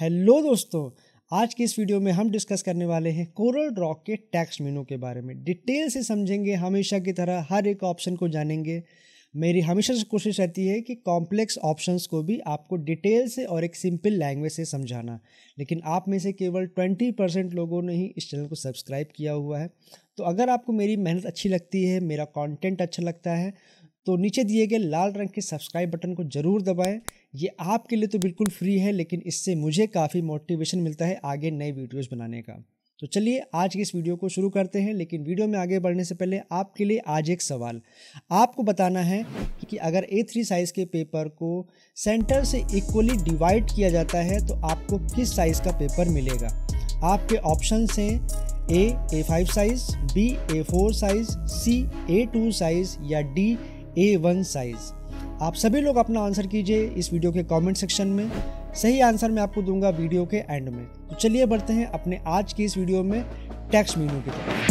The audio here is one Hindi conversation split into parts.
हेलो दोस्तों आज की इस वीडियो में हम डिस्कस करने वाले हैं कोरल रॉक के टैक्स मीनू के बारे में डिटेल से समझेंगे हमेशा की तरह हर एक ऑप्शन को जानेंगे मेरी हमेशा से कोशिश रहती है कि कॉम्प्लेक्स ऑप्शंस को भी आपको डिटेल से और एक सिंपल लैंग्वेज से समझाना लेकिन आप में से केवल ट्वेंटी परसेंट लोगों ने ही इस चैनल को सब्सक्राइब किया हुआ है तो अगर आपको मेरी मेहनत अच्छी लगती है मेरा कंटेंट अच्छा लगता है तो नीचे दिए गए लाल रंग के सब्सक्राइब बटन को ज़रूर दबाएं ये आपके लिए तो बिल्कुल फ्री है लेकिन इससे मुझे काफ़ी मोटिवेशन मिलता है आगे नए वीडियोज़ बनाने का तो चलिए आज की इस वीडियो को शुरू करते हैं लेकिन वीडियो में आगे बढ़ने से पहले आपके लिए आज एक सवाल आपको बताना है कि अगर ए थ्री साइज़ के पेपर को सेंटर से इक्वली डिवाइड किया जाता है तो आपको किस साइज़ का पेपर मिलेगा आपके ऑप्शन हैं A A five size B A four size C A two size या डी ए वन साइज़ आप सभी लोग अपना आंसर कीजिए इस वीडियो के कमेंट सेक्शन में सही आंसर मैं आपको दूंगा वीडियो के एंड में तो चलिए बढ़ते हैं अपने आज की इस वीडियो में टैक्स मीनू की तरफ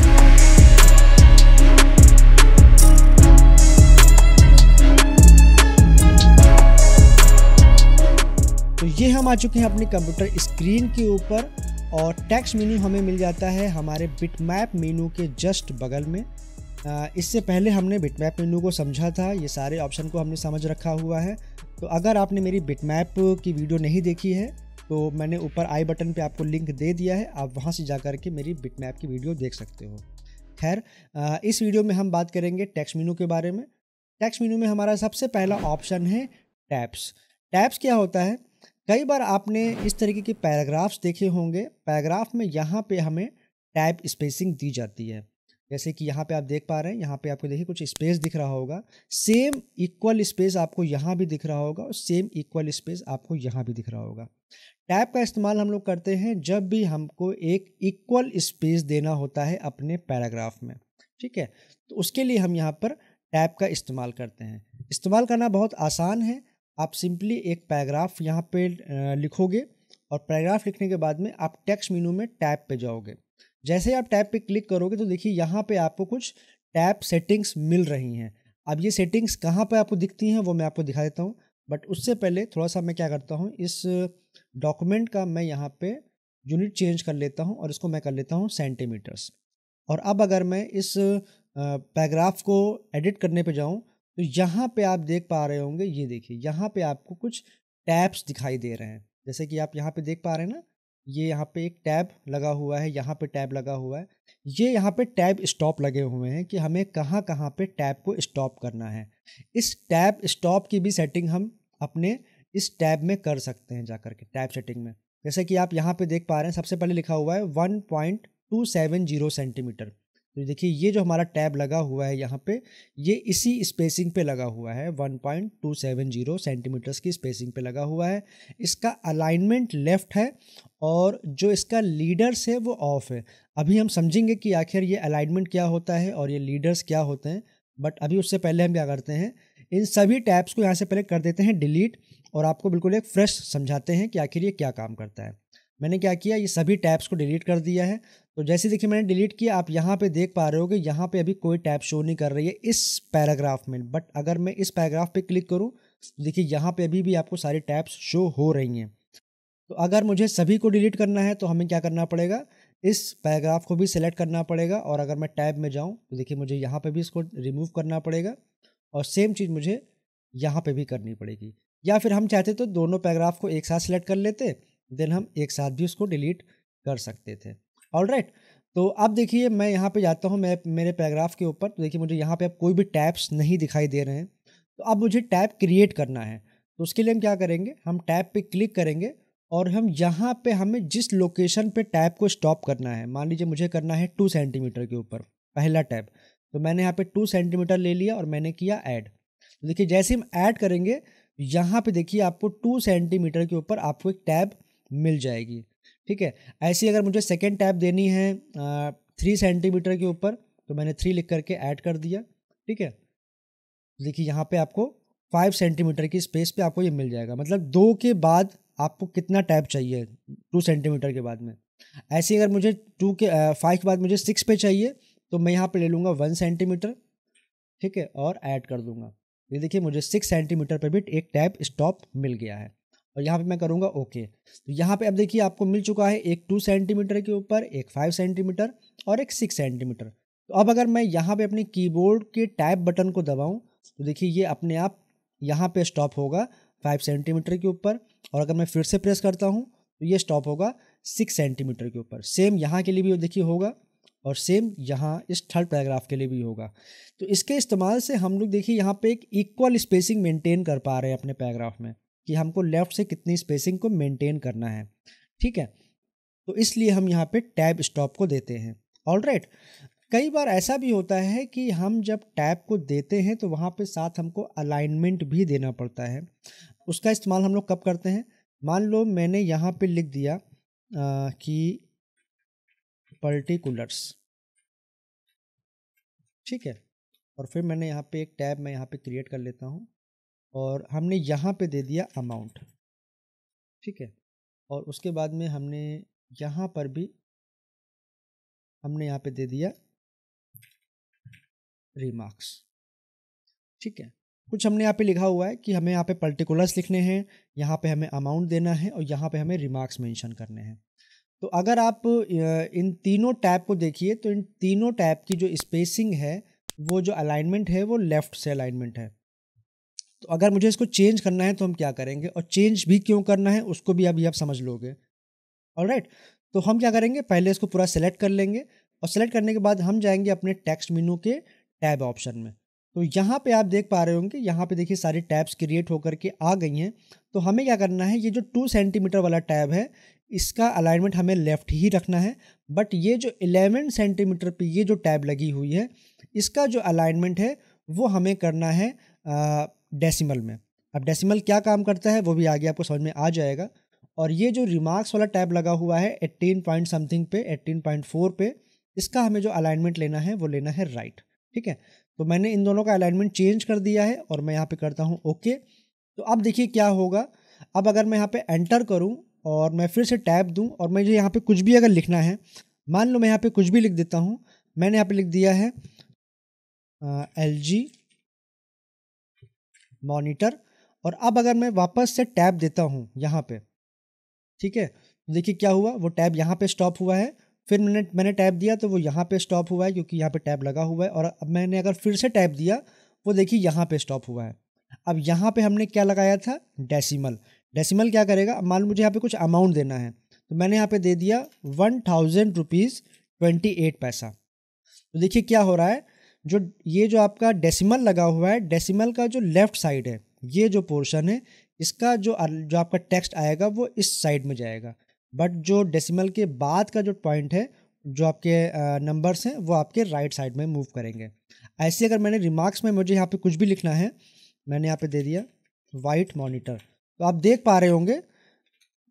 तो ये हम आ चुके हैं अपने कंप्यूटर स्क्रीन के ऊपर और टैक्स मीनू हमें मिल जाता है हमारे बिटमैप मीनू के जस्ट बगल में इससे पहले हमने बिटमैप मेनू को समझा था ये सारे ऑप्शन को हमने समझ रखा हुआ है तो अगर आपने मेरी बिटमैप की वीडियो नहीं देखी है तो मैंने ऊपर आई बटन पे आपको लिंक दे दिया है आप वहाँ से जा कर के मेरी बिटमैप की वीडियो देख सकते हो खैर इस वीडियो में हम बात करेंगे टैक्स मीनू के बारे में टैक्स मीनू में हमारा सबसे पहला ऑप्शन है टैप्स टैप्स क्या होता है कई बार आपने इस तरीके के पैराग्राफ्स देखे होंगे पैराग्राफ में यहाँ पे हमें टैप स्पेसिंग दी जाती है जैसे कि यहाँ पे आप देख पा रहे हैं यहाँ पे आपको देखिए कुछ स्पेस दिख रहा होगा सेम इक्वल स्पेस आपको यहाँ भी दिख रहा होगा और सेम इक्वल स्पेस आपको यहाँ भी दिख रहा होगा टैब का इस्तेमाल हम लोग करते हैं जब भी हमको एक इक्वल स्पेस देना होता है अपने पैराग्राफ में ठीक है तो उसके लिए हम यहाँ पर टैब का इस्तेमाल करते हैं इस्तेमाल करना बहुत आसान है आप सिंपली एक पैराग्राफ यहाँ पे लिखोगे और पैराग्राफ लिखने के बाद में आप टेक्स्ट मीनू में टैब पे जाओगे जैसे आप टैब पे क्लिक करोगे तो देखिए यहाँ पे आपको कुछ टैब सेटिंग्स मिल रही हैं अब ये सेटिंग्स कहाँ पे आपको दिखती हैं वो मैं आपको दिखा देता हूँ बट उससे पहले थोड़ा सा मैं क्या करता हूँ इस डॉक्यूमेंट का मैं यहाँ पे यूनिट चेंज कर लेता हूँ और इसको मैं कर लेता हूँ सेंटीमीटर्स और अब अगर मैं इस पैराग्राफ को एडिट करने पर जाऊँ तो यहाँ पे आप देख पा रहे होंगे ये देखिए यहाँ पे आपको कुछ टैब्स दिखाई दे रहे हैं जैसे कि आप यहाँ पे देख पा रहे हैं ना ये यहाँ पे एक टैब लगा हुआ है यहाँ पे टैब लगा हुआ है ये यहाँ पे टैब स्टॉप लगे हुए हैं कि हमें कहाँ कहाँ पे टैब को स्टॉप करना है इस टैब स्टॉप की भी सेटिंग हम अपने इस टैब में कर सकते हैं जाकर के टैब सेटिंग में जैसे कि आप यहाँ पे देख पा रहे हैं सबसे पहले लिखा हुआ है one point two seven zero centimetre तो देखिए ये जो हमारा टैब लगा हुआ है यहाँ पे ये इसी स्पेसिंग पे लगा हुआ है 1.270 सेंटीमीटर्स की स्पेसिंग पे लगा हुआ है इसका अलाइनमेंट लेफ़्ट है और जो इसका लीडर्स है वो ऑफ़ है अभी हम समझेंगे कि आखिर ये अलाइनमेंट क्या होता है और ये लीडर्स क्या होते हैं बट अभी उससे पहले हम क्या करते हैं इन सभी टैब्स को यहाँ से पहले कर देते हैं डिलीट और आपको बिल्कुल एक फ्रेश समझाते हैं कि आखिर ये क्या काम करता है मैंने क्या किया ये सभी टैब्स को डिलीट कर दिया है तो जैसे देखिए मैंने डिलीट किया आप यहाँ पे देख पा रहे हो कि यहाँ पे अभी कोई टैब शो नहीं कर रही है इस पैराग्राफ में बट अगर मैं इस पैराग्राफ पे क्लिक करूँ तो देखिए यहाँ पे अभी भी आपको सारी टैब्स शो हो रही हैं तो अगर मुझे सभी को डिलीट करना है तो हमें क्या करना पड़ेगा इस पैराग्राफ को भी सिलेक्ट करना पड़ेगा और अगर मैं टैब में जाऊँ तो देखिए मुझे यहाँ पर भी इसको रिमूव करना पड़ेगा और सेम चीज़ मुझे यहाँ पर भी करनी पड़ेगी या फिर हम चाहते तो दोनों पैराग्राफ को एक साथ सिलेक्ट कर लेते देन हम एक साथ भी उसको डिलीट कर सकते थे ऑल राइट तो अब देखिए मैं यहाँ पे जाता हूँ मैं मेरे पैराग्राफ के ऊपर तो देखिए मुझे यहाँ पे अब कोई भी टैब्स नहीं दिखाई दे रहे हैं तो अब मुझे टैब क्रिएट करना है तो उसके लिए हम क्या करेंगे हम टैब पे क्लिक करेंगे और हम यहाँ पे हमें जिस लोकेशन पे टैब को स्टॉप करना है मान लीजिए मुझे करना है टू सेंटीमीटर के ऊपर पहला टैब तो मैंने यहाँ पे टू सेंटीमीटर ले लिया और मैंने किया ऐड तो देखिए जैसे हम ऐड करेंगे यहाँ पे देखिए आपको टू सेंटीमीटर के ऊपर आपको एक टैब मिल जाएगी ठीक है ऐसी अगर मुझे सेकेंड टैप देनी है थ्री सेंटीमीटर के ऊपर तो मैंने थ्री लिख करके ऐड कर दिया ठीक है देखिए यहाँ पे आपको फाइव सेंटीमीटर की स्पेस पे आपको ये मिल जाएगा मतलब दो के बाद आपको कितना टैप चाहिए टू सेंटीमीटर के बाद में ऐसे अगर मुझे टू के फाइव के बाद मुझे सिक्स पे चाहिए तो मैं यहाँ पे ले लूँगा वन सेंटीमीटर ठीक है और ऐड कर दूँगा ये देखिए मुझे सिक्स सेंटीमीटर पर भी एक टैप स्टॉप मिल गया है और यहाँ पे मैं करूँगा ओके तो यहाँ पे अब देखिए आपको मिल चुका है एक टू सेंटीमीटर के ऊपर एक फाइव सेंटीमीटर और एक सिक्स सेंटीमीटर तो अब अगर मैं यहाँ पे अपने कीबोर्ड के टैप बटन को दबाऊँ तो देखिए ये अपने आप यहाँ पे स्टॉप होगा फाइव सेंटीमीटर के ऊपर और अगर मैं फिर से प्रेस करता हूँ तो ये स्टॉप होगा सिक्स सेंटीमीटर के ऊपर सेम यहाँ के लिए भी देखिए होगा और सेम यहाँ इस थर्ड पैराग्राफ के लिए भी होगा तो इसके इस्तेमाल से हम लोग देखिए यहाँ पे एक इक्वल स्पेसिंग मेंटेन कर पा रहे हैं अपने पैराग्राफ में कि हमको लेफ़्ट से कितनी स्पेसिंग को मेंटेन करना है ठीक है तो इसलिए हम यहाँ पे टैब स्टॉप को देते हैं ऑल राइट कई बार ऐसा भी होता है कि हम जब टैब को देते हैं तो वहाँ पे साथ हमको अलाइनमेंट भी देना पड़ता है उसका इस्तेमाल हम लोग कब करते हैं मान लो मैंने यहाँ पे लिख दिया आ, कि पर्टिकुलर्स ठीक है और फिर मैंने यहाँ पे एक टैब मैं यहाँ पे क्रिएट कर लेता हूँ और हमने यहाँ पे दे दिया अमाउंट ठीक है और उसके बाद में हमने यहाँ पर भी हमने यहाँ पे दे दिया रिमार्क्स ठीक है कुछ हमने यहाँ पे लिखा हुआ है कि हमें यहाँ पे पर्टिकुलर्स लिखने हैं यहाँ पे हमें अमाउंट देना है और यहाँ पे हमें रिमार्क्स मेंशन करने हैं तो अगर आप इन तीनों टैब को देखिए तो इन तीनों टैब की जो स्पेसिंग है वो जो अलाइनमेंट है वो लेफ़्ट से अलाइनमेंट है तो अगर मुझे इसको चेंज करना है तो हम क्या करेंगे और चेंज भी क्यों करना है उसको भी अभी आप समझ लोगे और राइट तो हम क्या करेंगे पहले इसको पूरा सेलेक्ट कर लेंगे और सेलेक्ट करने के बाद हम जाएंगे अपने टेक्स्ट मीनू के टैब ऑप्शन में तो यहाँ पे आप देख पा रहे होंगे यहाँ पे देखिए सारी टैब्स क्रिएट होकर के आ गई हैं तो हमें क्या करना है ये जो टू सेंटीमीटर वाला टैब है इसका अलाइनमेंट हमें लेफ़्ट ही रखना है बट ये जो इलेवन सेंटीमीटर पे ये जो टैब लगी हुई है इसका जो अलाइनमेंट है वो हमें करना है डेसिमल में अब डेसिमल क्या काम करता है वो भी आगे आपको समझ में आ जाएगा और ये जो रिमार्क्स वाला टैब लगा हुआ है एट्टीन पॉइंट समथिंग पे एट्टीन पॉइंट फोर पे इसका हमें जो अलाइनमेंट लेना है वो लेना है राइट right, ठीक है तो मैंने इन दोनों का अलाइनमेंट चेंज कर दिया है और मैं यहाँ पे करता हूँ ओके तो अब देखिए क्या होगा अब अगर मैं यहाँ पे एंटर करूँ और मैं फिर से टैब दूँ और मुझे यहाँ पे कुछ भी अगर लिखना है मान लो मैं यहाँ पे कुछ भी लिख देता हूँ मैंने यहाँ पे लिख दिया है एल जी मॉनिटर और अब अगर मैं वापस से टैब देता हूँ यहाँ पे ठीक है देखिए क्या हुआ वो टैब यहाँ पे स्टॉप हुआ है फिर मैंने मैंने टैब दिया तो वो यहाँ पे स्टॉप हुआ है क्योंकि यहाँ पे टैब लगा हुआ है और अब मैंने अगर फिर से टैब दिया वो देखिए यहाँ पे स्टॉप हुआ है अब यहाँ पे हमने क्या लगाया था डेसिमल डेसिमल क्या करेगा मान मुझे यहाँ पे कुछ अमाउंट देना है तो मैंने यहाँ पे दे दिया one thousand rupees twenty eight पैसा तो देखिए क्या हो रहा है जो ये जो आपका डेसिमल लगा हुआ है डेसिमल का जो लेफ्ट साइड है ये जो पोर्शन है इसका जो जो आपका टेक्स्ट आएगा वो इस साइड में जाएगा बट जो डेसिमल के बाद का जो पॉइंट है जो आपके नंबर्स हैं वो आपके राइट साइड में मूव करेंगे ऐसे अगर मैंने रिमार्क्स में मुझे यहाँ पे कुछ भी लिखना है मैंने यहाँ पे दे दिया वाइट मॉनिटर तो आप देख पा रहे होंगे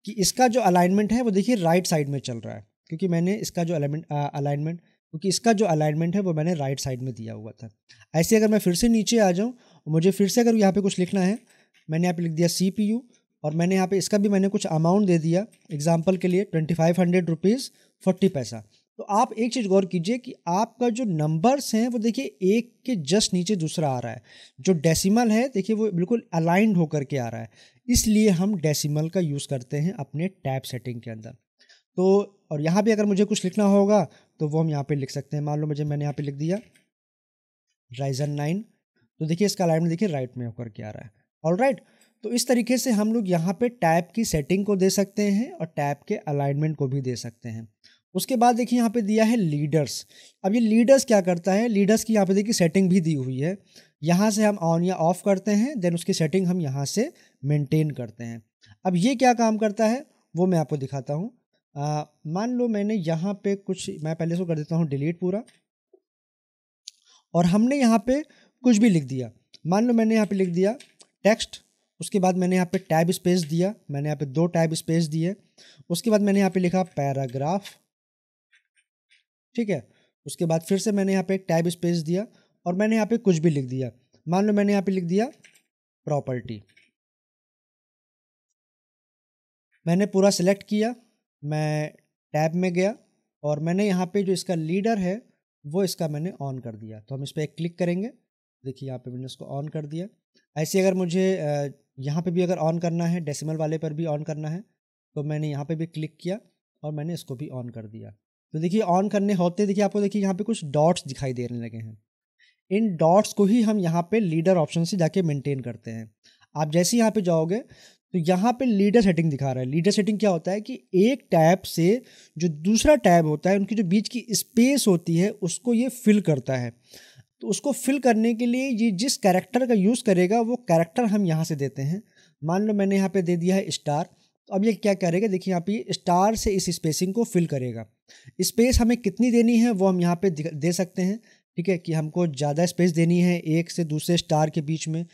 कि इसका जो अलाइनमेंट है वो देखिए राइट साइड में चल रहा है क्योंकि मैंने इसका जो अलाइनमेंट क्योंकि इसका जो अलाइनमेंट है वो मैंने राइट साइड में दिया हुआ था ऐसे अगर मैं फिर से नीचे आ जाऊँ और मुझे फिर से अगर यहाँ पे कुछ लिखना है मैंने यहाँ पे लिख दिया सी पी यू और मैंने यहाँ पे इसका भी मैंने कुछ अमाउंट दे दिया एग्जाम्पल के लिए twenty five hundred rupees forty पैसा तो आप एक चीज़ गौर कीजिए कि आपका जो नंबर्स हैं वो देखिए एक के जस्ट नीचे दूसरा आ रहा है जो डेसिमल है देखिए वो बिल्कुल अलाइंड होकर के आ रहा है इसलिए हम डेसिमल का यूज़ करते हैं अपने टैब सेटिंग के अंदर तो और यहाँ भी अगर मुझे कुछ लिखना होगा तो वो हम यहाँ पे लिख सकते हैं मान लो मुझे मैंने यहाँ पे लिख दिया राइजन नाइन तो देखिए इसका अलाइनमेंट देखिए राइट में होकर के आ रहा है ऑल राइट तो इस तरीके से हम लोग यहाँ पे टैब की सेटिंग को दे सकते हैं और टैब के अलाइनमेंट को भी दे सकते हैं उसके बाद देखिए यहाँ पे दिया है लीडर्स अब ये लीडर्स क्या करता है लीडर्स की यहाँ पे देखिए सेटिंग भी दी हुई है यहाँ से हम ऑन या ऑफ करते हैं देन उसकी सेटिंग हम यहाँ से मेंटेन करते हैं अब ये क्या काम करता है वो मैं आपको दिखाता हूँ मान लो मैंने यहाँ पे कुछ मैं पहले से कर देता हूँ डिलीट पूरा और हमने यहाँ पे कुछ भी लिख दिया मान लो मैंने यहाँ पे लिख दिया टेक्स्ट उसके बाद मैंने यहाँ पे टैब स्पेस दिया मैंने यहाँ पे दो टैब स्पेस दिए उसके बाद मैंने यहाँ पे लिखा पैराग्राफ ठीक है उसके बाद फिर से मैंने यहाँ पे एक टैब स्पेस दिया और मैंने यहाँ पे कुछ भी लिख दिया मान लो मैंने यहाँ पे लिख दिया प्रॉपर्टी मैंने पूरा सिलेक्ट किया मैं टैब में गया और मैंने यहाँ पे जो इसका लीडर है वो इसका मैंने ऑन कर दिया तो हम इस पर एक क्लिक करेंगे देखिए यहाँ पे मैंने इसको ऑन कर दिया ऐसे अगर मुझे यहाँ पे भी अगर ऑन करना है डेसिमल वाले पर भी ऑन करना है तो मैंने यहाँ पे भी क्लिक किया और मैंने इसको भी ऑन कर दिया तो देखिए ऑन करने होते देखिए आपको देखिए यहाँ पे कुछ डॉट्स दिखाई देने लगे हैं इन डॉट्स को ही हम यहाँ पे लीडर ऑप्शन से जाके मेंटेन करते हैं आप जैसे यहाँ पे जाओगे तो यहाँ पे लीडर सेटिंग दिखा रहा है लीडर सेटिंग क्या होता है कि एक टैब से जो दूसरा टैब होता है उनकी जो बीच की स्पेस होती है उसको ये फिल करता है तो उसको फिल करने के लिए ये जिस कैरेक्टर का यूज़ करेगा वो कैरेक्टर हम यहाँ से देते हैं मान लो मैंने यहाँ पे दे दिया है स्टार तो अब ये क्या करेगा देखिए यहाँ पे स्टार से इस स्पेसिंग को फिल करेगा स्पेस हमें कितनी देनी है वो हम यहाँ पे दे सकते हैं ठीक है कि हमको ज़्यादा स्पेस देनी है एक से दूसरे स्टार के बीच में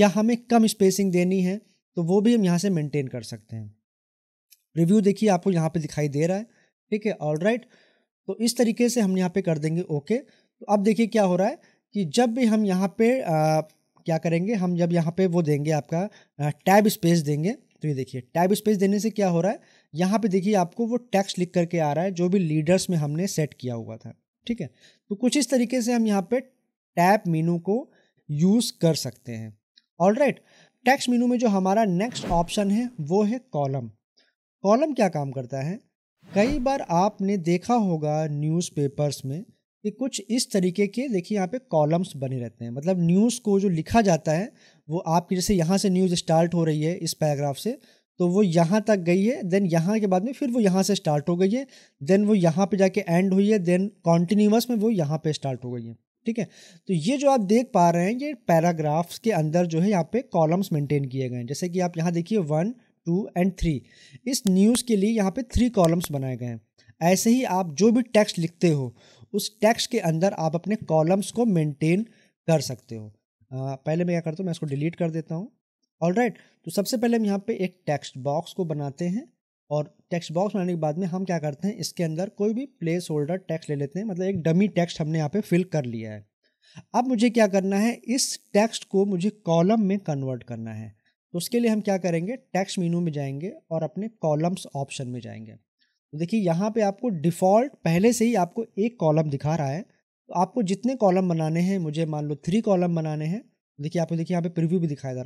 या हमें कम स्पेसिंग देनी है तो वो भी हम यहाँ से मेंटेन कर सकते हैं रिव्यू देखिए आपको यहाँ पे दिखाई दे रहा है ठीक है ऑल राइट तो इस तरीके से हम यहाँ पे कर देंगे ओके तो अब देखिए क्या हो रहा है कि जब भी हम यहाँ पे आ, क्या करेंगे हम जब यहाँ पे वो देंगे आपका टैब स्पेस देंगे तो ये देखिए टैब स्पेस देने से क्या हो रहा है यहाँ पे देखिए आपको वो टैक्स लिख करके आ रहा है जो भी लीडर्स में हमने सेट किया हुआ था ठीक है तो कुछ इस तरीके से हम यहाँ पर टैप मीनू को यूज़ कर सकते हैं all right right, text menu में जो हमारा नेक्स्ट ऑप्शन है वो है कॉलम कॉलम क्या काम करता है कई बार आपने देखा होगा न्यूज़पेपर्स में कि कुछ इस तरीके के देखिए यहाँ पे कॉलम्स बने रहते हैं मतलब न्यूज़ को जो लिखा जाता है वो आपकी जैसे यहाँ से न्यूज़ स्टार्ट हो रही है इस पैराग्राफ से तो वो यहाँ तक गई है देन यहाँ के बाद में फिर वो यहाँ से स्टार्ट हो गई है देन वो यहाँ पे जाके एंड हुई है देन कॉन्टिन्यूस में वो यहाँ पे स्टार्ट हो गई है ठीक है तो ये जो आप देख पा रहे हैं ये पैराग्राफ्स के अंदर जो है यहाँ पे कॉलम्स मेंटेन किए गए हैं जैसे कि आप यहाँ देखिए वन टू एंड थ्री इस न्यूज़ के लिए यहाँ पे थ्री कॉलम्स बनाए गए हैं ऐसे ही आप जो भी टेक्स्ट लिखते हो उस टेक्स्ट के अंदर आप अपने कॉलम्स को मेंटेन कर सकते हो आ, पहले मैं क्या करता हूँ मैं इसको डिलीट कर देता हूँ ऑल राइट तो सबसे पहले हम यहाँ पर एक टेक्स्ट बॉक्स को बनाते हैं और टेक्स्ट बॉक्स बनाने के बाद में हम क्या करते हैं इसके अंदर कोई भी प्लेस होल्डर टेक्स्ट ले लेते हैं मतलब एक डमी टेक्स्ट हमने यहाँ पे फिल कर लिया है अब मुझे क्या करना है इस टेक्स्ट को मुझे कॉलम में कन्वर्ट करना है तो उसके लिए हम क्या करेंगे टेक्स्ट मीनू में जाएंगे और अपने कॉलम्स ऑप्शन में जाएंगे तो देखिए यहाँ पे आपको डिफ़ॉल्ट पहले से ही आपको एक कॉलम दिखा रहा है तो आपको जितने कॉलम बनाने हैं मुझे मान लो थ्री कॉलम बनाने हैं देखिए आपको देखिए यहाँ पे प्रीव्यू भी दिखाई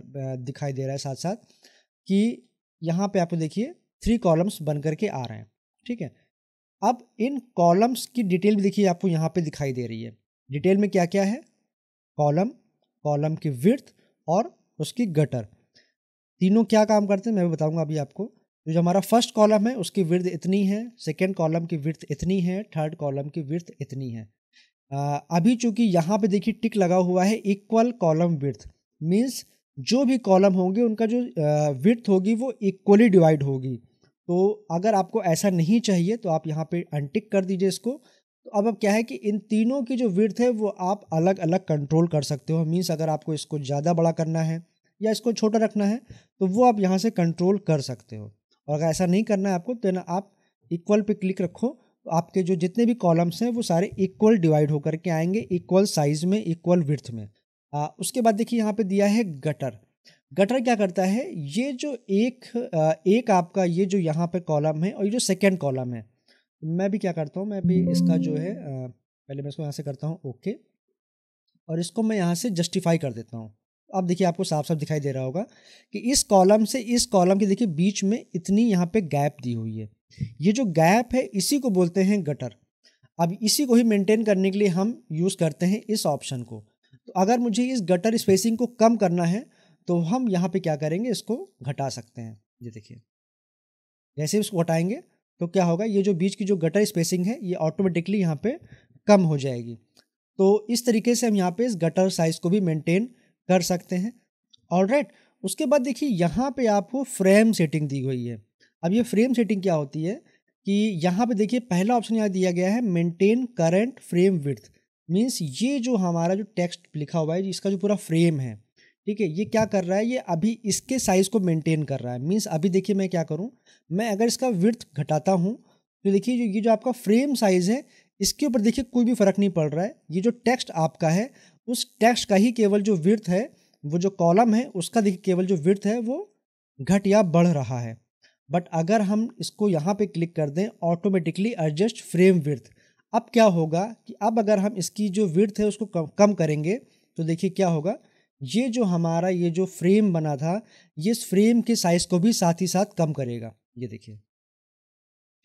दिखाई दे रहा है साथ साथ कि यहाँ पे आपको देखिए थ्री कॉलम्स बन करके आ रहे हैं ठीक है अब इन कॉलम्स की डिटेल भी देखिए आपको यहाँ पे दिखाई दे रही है डिटेल में क्या क्या है कॉलम कॉलम की विर्थ और उसकी गटर तीनों क्या काम करते हैं मैं भी बताऊंगा अभी आपको तो जो हमारा फर्स्ट कॉलम है उसकी विर्थ इतनी है सेकेंड कॉलम की विर्थ इतनी है थर्ड कॉलम की विर्थ इतनी है आ, अभी चूंकि यहाँ पे देखिए टिक लगा हुआ है इक्वल कॉलम विर्थ मीन्स जो भी कॉलम होंगे उनका जो विथ होगी वो इक्वली डिवाइड होगी तो अगर आपको ऐसा नहीं चाहिए तो आप यहाँ पे अनटिक कर दीजिए इसको तो अब अब क्या है कि इन तीनों की जो विर्थ है वो आप अलग अलग कंट्रोल कर सकते हो मीन्स अगर आपको इसको ज़्यादा बड़ा करना है या इसको छोटा रखना है तो वो आप यहाँ से कंट्रोल कर सकते हो और अगर ऐसा नहीं करना है आपको तो ना आप इक्वल पे क्लिक रखो तो आपके जो जितने भी कॉलम्स हैं वो सारे इक्वल डिवाइड होकर के आएंगे इक्वल साइज़ में इक्वल विर्थ में आ, उसके बाद देखिए यहाँ पे दिया है गटर गटर क्या करता है ये जो एक एक आपका ये जो यहाँ पे कॉलम है और ये जो सेकेंड कॉलम है मैं भी क्या करता हूँ मैं भी इसका जो है पहले मैं इसको यहाँ से करता हूँ ओके और इसको मैं यहाँ से जस्टिफाई कर देता हूँ अब देखिए आपको साफ साफ दिखाई दे रहा होगा कि इस कॉलम से इस कॉलम के देखिए बीच में इतनी यहाँ पर गैप दी हुई है ये जो गैप है इसी को बोलते हैं गटर अब इसी को ही मेनटेन करने के लिए हम यूज़ करते हैं इस ऑप्शन को तो अगर मुझे इस गटर स्पेसिंग को कम करना है तो हम यहाँ पे क्या करेंगे इसको घटा सकते हैं ये देखिए जैसे इसको घटाएंगे तो क्या होगा ये जो बीच की जो गटर स्पेसिंग है ये ऑटोमेटिकली यहाँ पे कम हो जाएगी तो इस तरीके से हम यहाँ पे इस गटर साइज़ को भी मेंटेन कर सकते हैं ऑल राइट उसके बाद देखिए यहाँ पे आपको फ्रेम सेटिंग दी हुई है अब ये फ्रेम सेटिंग क्या होती है कि यहाँ पे देखिए पहला ऑप्शन यहाँ दिया गया है maintain current frame with means ये जो हमारा जो टेक्स्ट लिखा हुआ है इसका जो पूरा फ्रेम है ठीक है ये क्या कर रहा है ये अभी इसके साइज़ को मेंटेन कर रहा है मीन्स अभी देखिए मैं क्या करूँ मैं अगर इसका विर्थ घटाता हूँ तो देखिए ये जो आपका फ्रेम साइज़ है इसके ऊपर देखिए कोई भी फ़र्क नहीं पड़ रहा है ये जो टेक्स्ट आपका है उस टेक्स्ट का ही केवल जो विर्थ है वो जो कॉलम है उसका देखिए केवल जो विर्थ है वो घट या बढ़ रहा है बट अगर हम इसको यहाँ पे क्लिक कर दें ऑटोमेटिकली एडजस्ट फ्रेम विर्थ अब क्या होगा कि अब अगर हम इसकी जो विर्थ है उसको कम कम करेंगे तो देखिए क्या होगा ये जो हमारा ये जो फ्रेम बना था ये इस फ्रेम के साइज़ को भी साथ ही साथ कम करेगा ये देखिए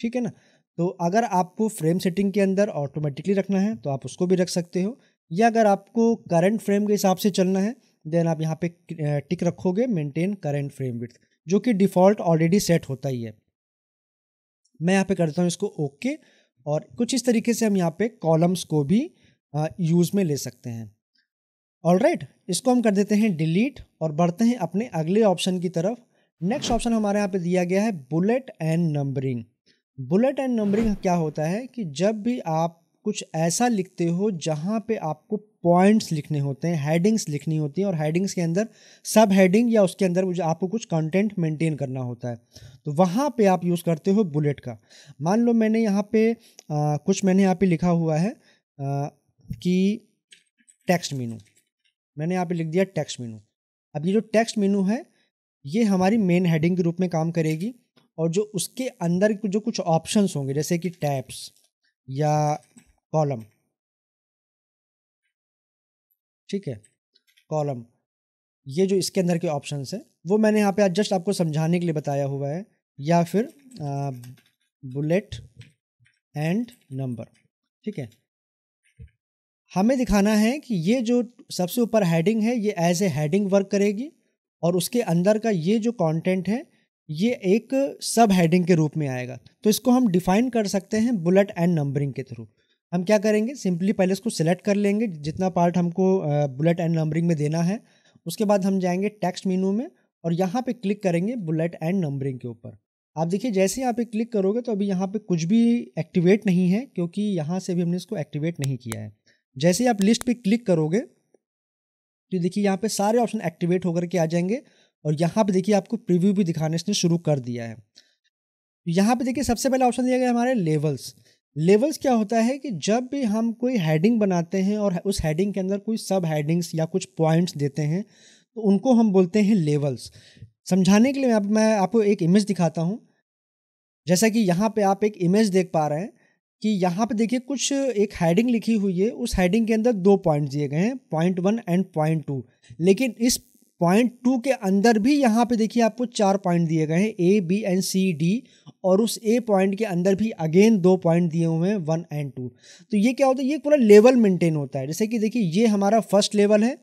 ठीक है ना तो अगर आपको फ्रेम सेटिंग के अंदर ऑटोमेटिकली रखना है तो आप उसको भी रख सकते हो या अगर आपको करंट फ्रेम के हिसाब से चलना है देन आप यहाँ पे टिक रखोगे मेंटेन करंट फ्रेम विथ जो कि डिफ़ॉल्ट ऑलरेडी सेट होता ही है मैं यहाँ पे करता हूँ इसको ओके okay, और कुछ इस तरीके से हम यहाँ पे कॉलम्स को भी यूज़ में ले सकते हैं ऑल right, इसको हम कर देते हैं डिलीट और बढ़ते हैं अपने अगले ऑप्शन की तरफ नेक्स्ट ऑप्शन हमारे यहाँ पे दिया गया है bullet and numbering bullet and numbering क्या होता है कि जब भी आप कुछ ऐसा लिखते हो जहाँ पे आपको पॉइंट्स लिखने होते हैं हेडिंग्स लिखनी होती हैं और हेडिंग्स के अंदर सब हेडिंग या उसके अंदर मुझे आपको कुछ कंटेंट मेंटेन करना होता है तो वहाँ पे आप यूज़ करते हो बुलेट का मान लो मैंने यहाँ पे आ, कुछ मैंने यहाँ पे लिखा हुआ है आ, कि टेक्स्ट मीनू मैंने यहाँ पे लिख दिया टेक्स्ट मीनू अब ये जो टेक्स्ट मीनू है ये हमारी मेन हेडिंग के रूप में काम करेगी और जो उसके अंदर जो कुछ ऑप्शंस होंगे जैसे कि टैप्स या कॉलम ठीक है कॉलम ये जो इसके अंदर के ऑप्शन है वो मैंने यहाँ पे जस्ट आपको समझाने के लिए बताया हुआ है या फिर बुलेट एंड नंबर ठीक है हमें दिखाना है कि ये जो सबसे ऊपर हेडिंग है ये एज ए हेडिंग वर्क करेगी और उसके अंदर का ये जो कंटेंट है ये एक सब हेडिंग के रूप में आएगा तो इसको हम डिफाइन कर सकते हैं बुलेट एंड नंबरिंग के थ्रू हम क्या करेंगे सिंपली पहले इसको सिलेक्ट कर लेंगे जितना पार्ट हमको बुलेट एंड नंबरिंग में देना है उसके बाद हम जाएंगे टेक्स्ट मीनू में और यहाँ पे क्लिक करेंगे बुलेट एंड नंबरिंग के ऊपर आप देखिए जैसे यहाँ पे क्लिक करोगे तो अभी यहाँ पे कुछ भी एक्टिवेट नहीं है क्योंकि यहाँ से भी हमने इसको एक्टिवेट नहीं किया है जैसे ही आप लिस्ट पे क्लिक करोगे तो देखिए यहाँ पे सारे ऑप्शन एक्टिवेट होकर के आ जाएंगे और यहाँ पे देखिए आपको प्रीव्यू भी दिखाने इसने शुरू कर दिया है यहाँ पे देखिए सबसे पहला ऑप्शन दिया गया हमारे लेवल्स लेवल्स क्या होता है कि जब भी हम कोई हेडिंग बनाते हैं और उस हेडिंग के अंदर कोई सब हेडिंग्स या कुछ पॉइंट्स देते हैं तो उनको हम बोलते हैं लेवल्स समझाने के लिए आप, मैं आपको एक इमेज दिखाता हूँ जैसा कि यहाँ पे आप एक इमेज देख पा रहे हैं कि यहाँ पे देखिए कुछ एक हेडिंग लिखी हुई है उस हेडिंग के अंदर दो पॉइंट दिए गए हैं point one and point two लेकिन इस पॉइंट टू के अंदर भी यहाँ पे देखिए आपको चार पॉइंट दिए गए हैं A B and C D और उस ए पॉइंट के अंदर भी अगेन दो पॉइंट दिए हुए हैं वन एंड टू तो ये क्या होता है ये पूरा लेवल मेंटेन होता है जैसे कि देखिए ये हमारा फर्स्ट लेवल है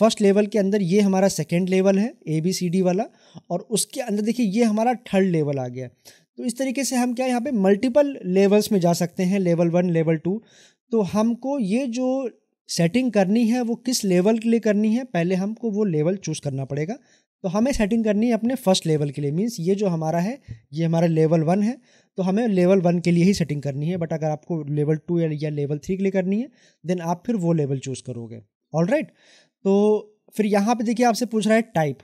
फर्स्ट लेवल के अंदर ये हमारा सेकेंड लेवल है ए बी सी डी वाला और उसके अंदर देखिए ये हमारा थर्ड लेवल आ गया तो इस तरीके से हम क्या यहाँ पे मल्टीपल लेवल्स में जा सकते हैं लेवल वन लेवल टू तो हमको ये जो सेटिंग करनी है वो किस लेवल के लिए करनी है पहले हमको वो लेवल चूज़ करना पड़ेगा तो हमें सेटिंग करनी है अपने फर्स्ट लेवल के लिए मीन्स ये जो हमारा है ये हमारा लेवल वन है तो हमें लेवल वन के लिए ही सेटिंग करनी है बट अगर आपको लेवल टू या लेवल थ्री के लिए करनी है देन आप फिर वो लेवल चूज़ करोगे ऑल राइट right? तो फिर यहाँ पे देखिए आपसे पूछ रहा है टाइप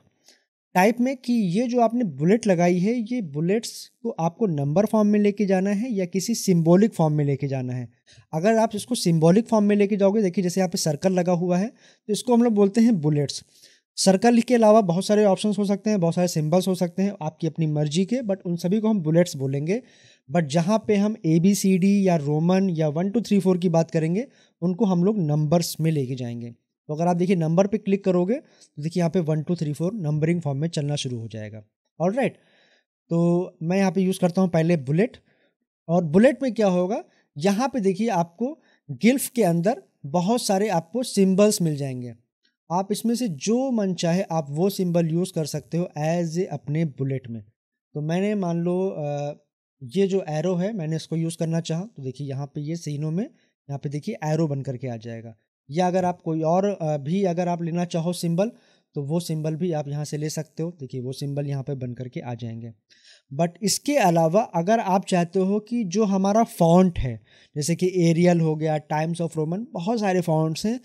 टाइप में कि ये जो आपने बुलेट लगाई है ये बुलेट्स को आपको नंबर फॉर्म में लेके जाना है या किसी सिंबॉलिक फॉर्म में लेके जाना है अगर आप इसको सिंबॉलिक फॉर्म में लेके जाओगे देखिए जैसे यहाँ पे सर्कल लगा हुआ है तो इसको हम लोग बोलते हैं बुलेट्स सर्कल के अलावा बहुत सारे ऑप्शन हो सकते हैं बहुत सारे सिम्बल्स हो सकते हैं आपकी अपनी मर्जी के बट उन सभी को हम बुलेट्स बोलेंगे बट जहाँ पे हम ए बी सी डी या रोमन या वन टू थ्री फोर की बात करेंगे उनको हम लोग नंबर्स में लेके जाएंगे तो अगर आप देखिए नंबर पे क्लिक करोगे तो देखिए यहाँ पे one two three four numbering form में चलना शुरू हो जाएगा और राइट तो मैं यहाँ पे यूज़ करता हूँ पहले बुलेट और बुलेट में क्या होगा यहाँ पे देखिए आपको गिल्फ के अंदर बहुत सारे आपको सिम्बल्स मिल जाएंगे आप इसमें से जो मन चाहे आप वो सिंबल यूज़ कर सकते हो एज ए अपने बुलेट में तो मैंने मान लो ये जो एरो है मैंने इसको यूज़ करना चाहा तो देखिए यहाँ पे ये सीनों में यहाँ पे देखिए एरो बन करके आ जाएगा या अगर आप कोई और भी अगर आप लेना चाहो सिंबल तो वो सिंबल भी आप यहाँ से ले सकते हो देखिए वो सिंबल यहाँ पे बन करके आ जाएंगे बट इसके अलावा अगर आप चाहते हो कि जो हमारा फॉन्ट है जैसे कि एरियल हो गया टाइम्स ऑफ रोमन बहुत सारे फॉन्ट्स हैं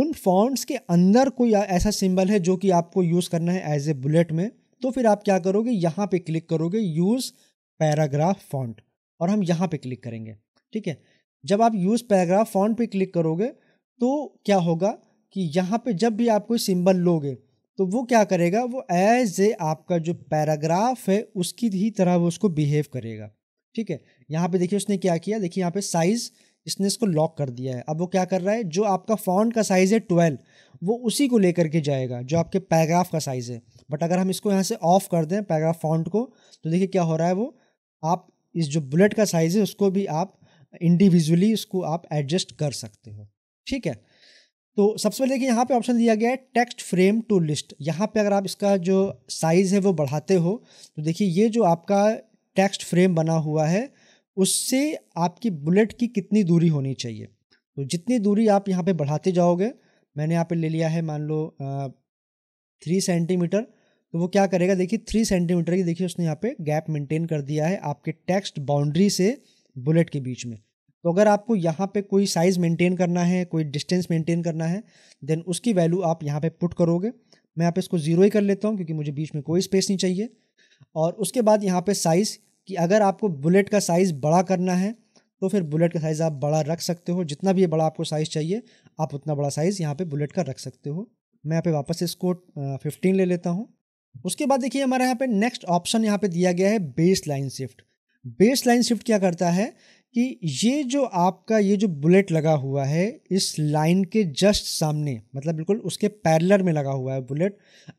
उन फॉन्ट्स के अंदर कोई ऐसा सिंबल है जो कि आपको यूज़ करना है एज ए बुलेट में तो फिर आप क्या करोगे यहाँ पे क्लिक करोगे यूज़ पैराग्राफ फॉन्ट और हम यहाँ पे क्लिक करेंगे ठीक है जब आप यूज़ पैराग्राफ फॉन्ट पे क्लिक करोगे तो क्या होगा कि यहाँ पे जब भी आप कोई सिंबल लोगे तो वो क्या करेगा वो एज ए आपका जो पैराग्राफ है उसकी ही तरह वो उसको बिहेव करेगा ठीक है यहाँ पे देखिए उसने क्या किया देखिए यहाँ पे साइज़ इसने इसको लॉक कर दिया है अब वो क्या कर रहा है जो आपका फ़ॉन्ट का साइज़ है ट्वेल्व वो उसी को लेकर के जाएगा जो आपके पैराग्राफ का साइज़ है बट अगर हम इसको यहाँ से ऑफ कर दें पैराग्राफ फॉन्ट को तो देखिए क्या हो रहा है वो आप इस जो बुलेट का साइज़ है उसको भी आप इंडिविजुअली उसको आप एडजस्ट कर सकते हो ठीक है तो सबसे पहले देखिए यहाँ पे ऑप्शन दिया गया है टेक्स्ट फ्रेम टू लिस्ट यहाँ पे अगर आप इसका जो साइज़ है वो बढ़ाते हो तो देखिए ये जो आपका टेक्स्ट फ्रेम बना हुआ है उससे आपकी बुलेट की कितनी दूरी होनी चाहिए तो जितनी दूरी आप यहाँ पे बढ़ाते जाओगे मैंने यहाँ पे ले लिया है मान लो थ्री सेंटीमीटर तो वो क्या करेगा देखिए थ्री सेंटीमीटर की देखिए उसने यहाँ पे गैप मेंटेन कर दिया है आपके टेक्स्ट बाउंड्री से बुलेट के बीच में तो अगर आपको यहाँ पे कोई साइज़ मेंटेन करना है कोई डिस्टेंस मेंटेन करना है देन उसकी वैल्यू आप यहाँ पे पुट करोगे मैं यहाँ पे इसको ज़ीरो ही कर लेता हूँ क्योंकि मुझे बीच में कोई स्पेस नहीं चाहिए और उसके बाद यहाँ पे साइज़ कि अगर आपको बुलेट का साइज़ बड़ा करना है तो फिर बुलेट का साइज़ आप बड़ा रख सकते हो जितना भी बड़ा आपको साइज़ चाहिए आप उतना बड़ा साइज़ यहाँ पर बुलेट का रख सकते हो मैं यहाँ पर वापस इसको फिफ्टीन ले लेता हूँ उसके बाद देखिए हमारे यहाँ पे नेक्स्ट ऑप्शन यहाँ पे दिया गया है baseline shift baseline shift क्या करता है कि ये जो आपका ये जो बुलेट लगा हुआ है इस लाइन के जस्ट सामने मतलब बिल्कुल उसके पैरलर में लगा हुआ है बुलेट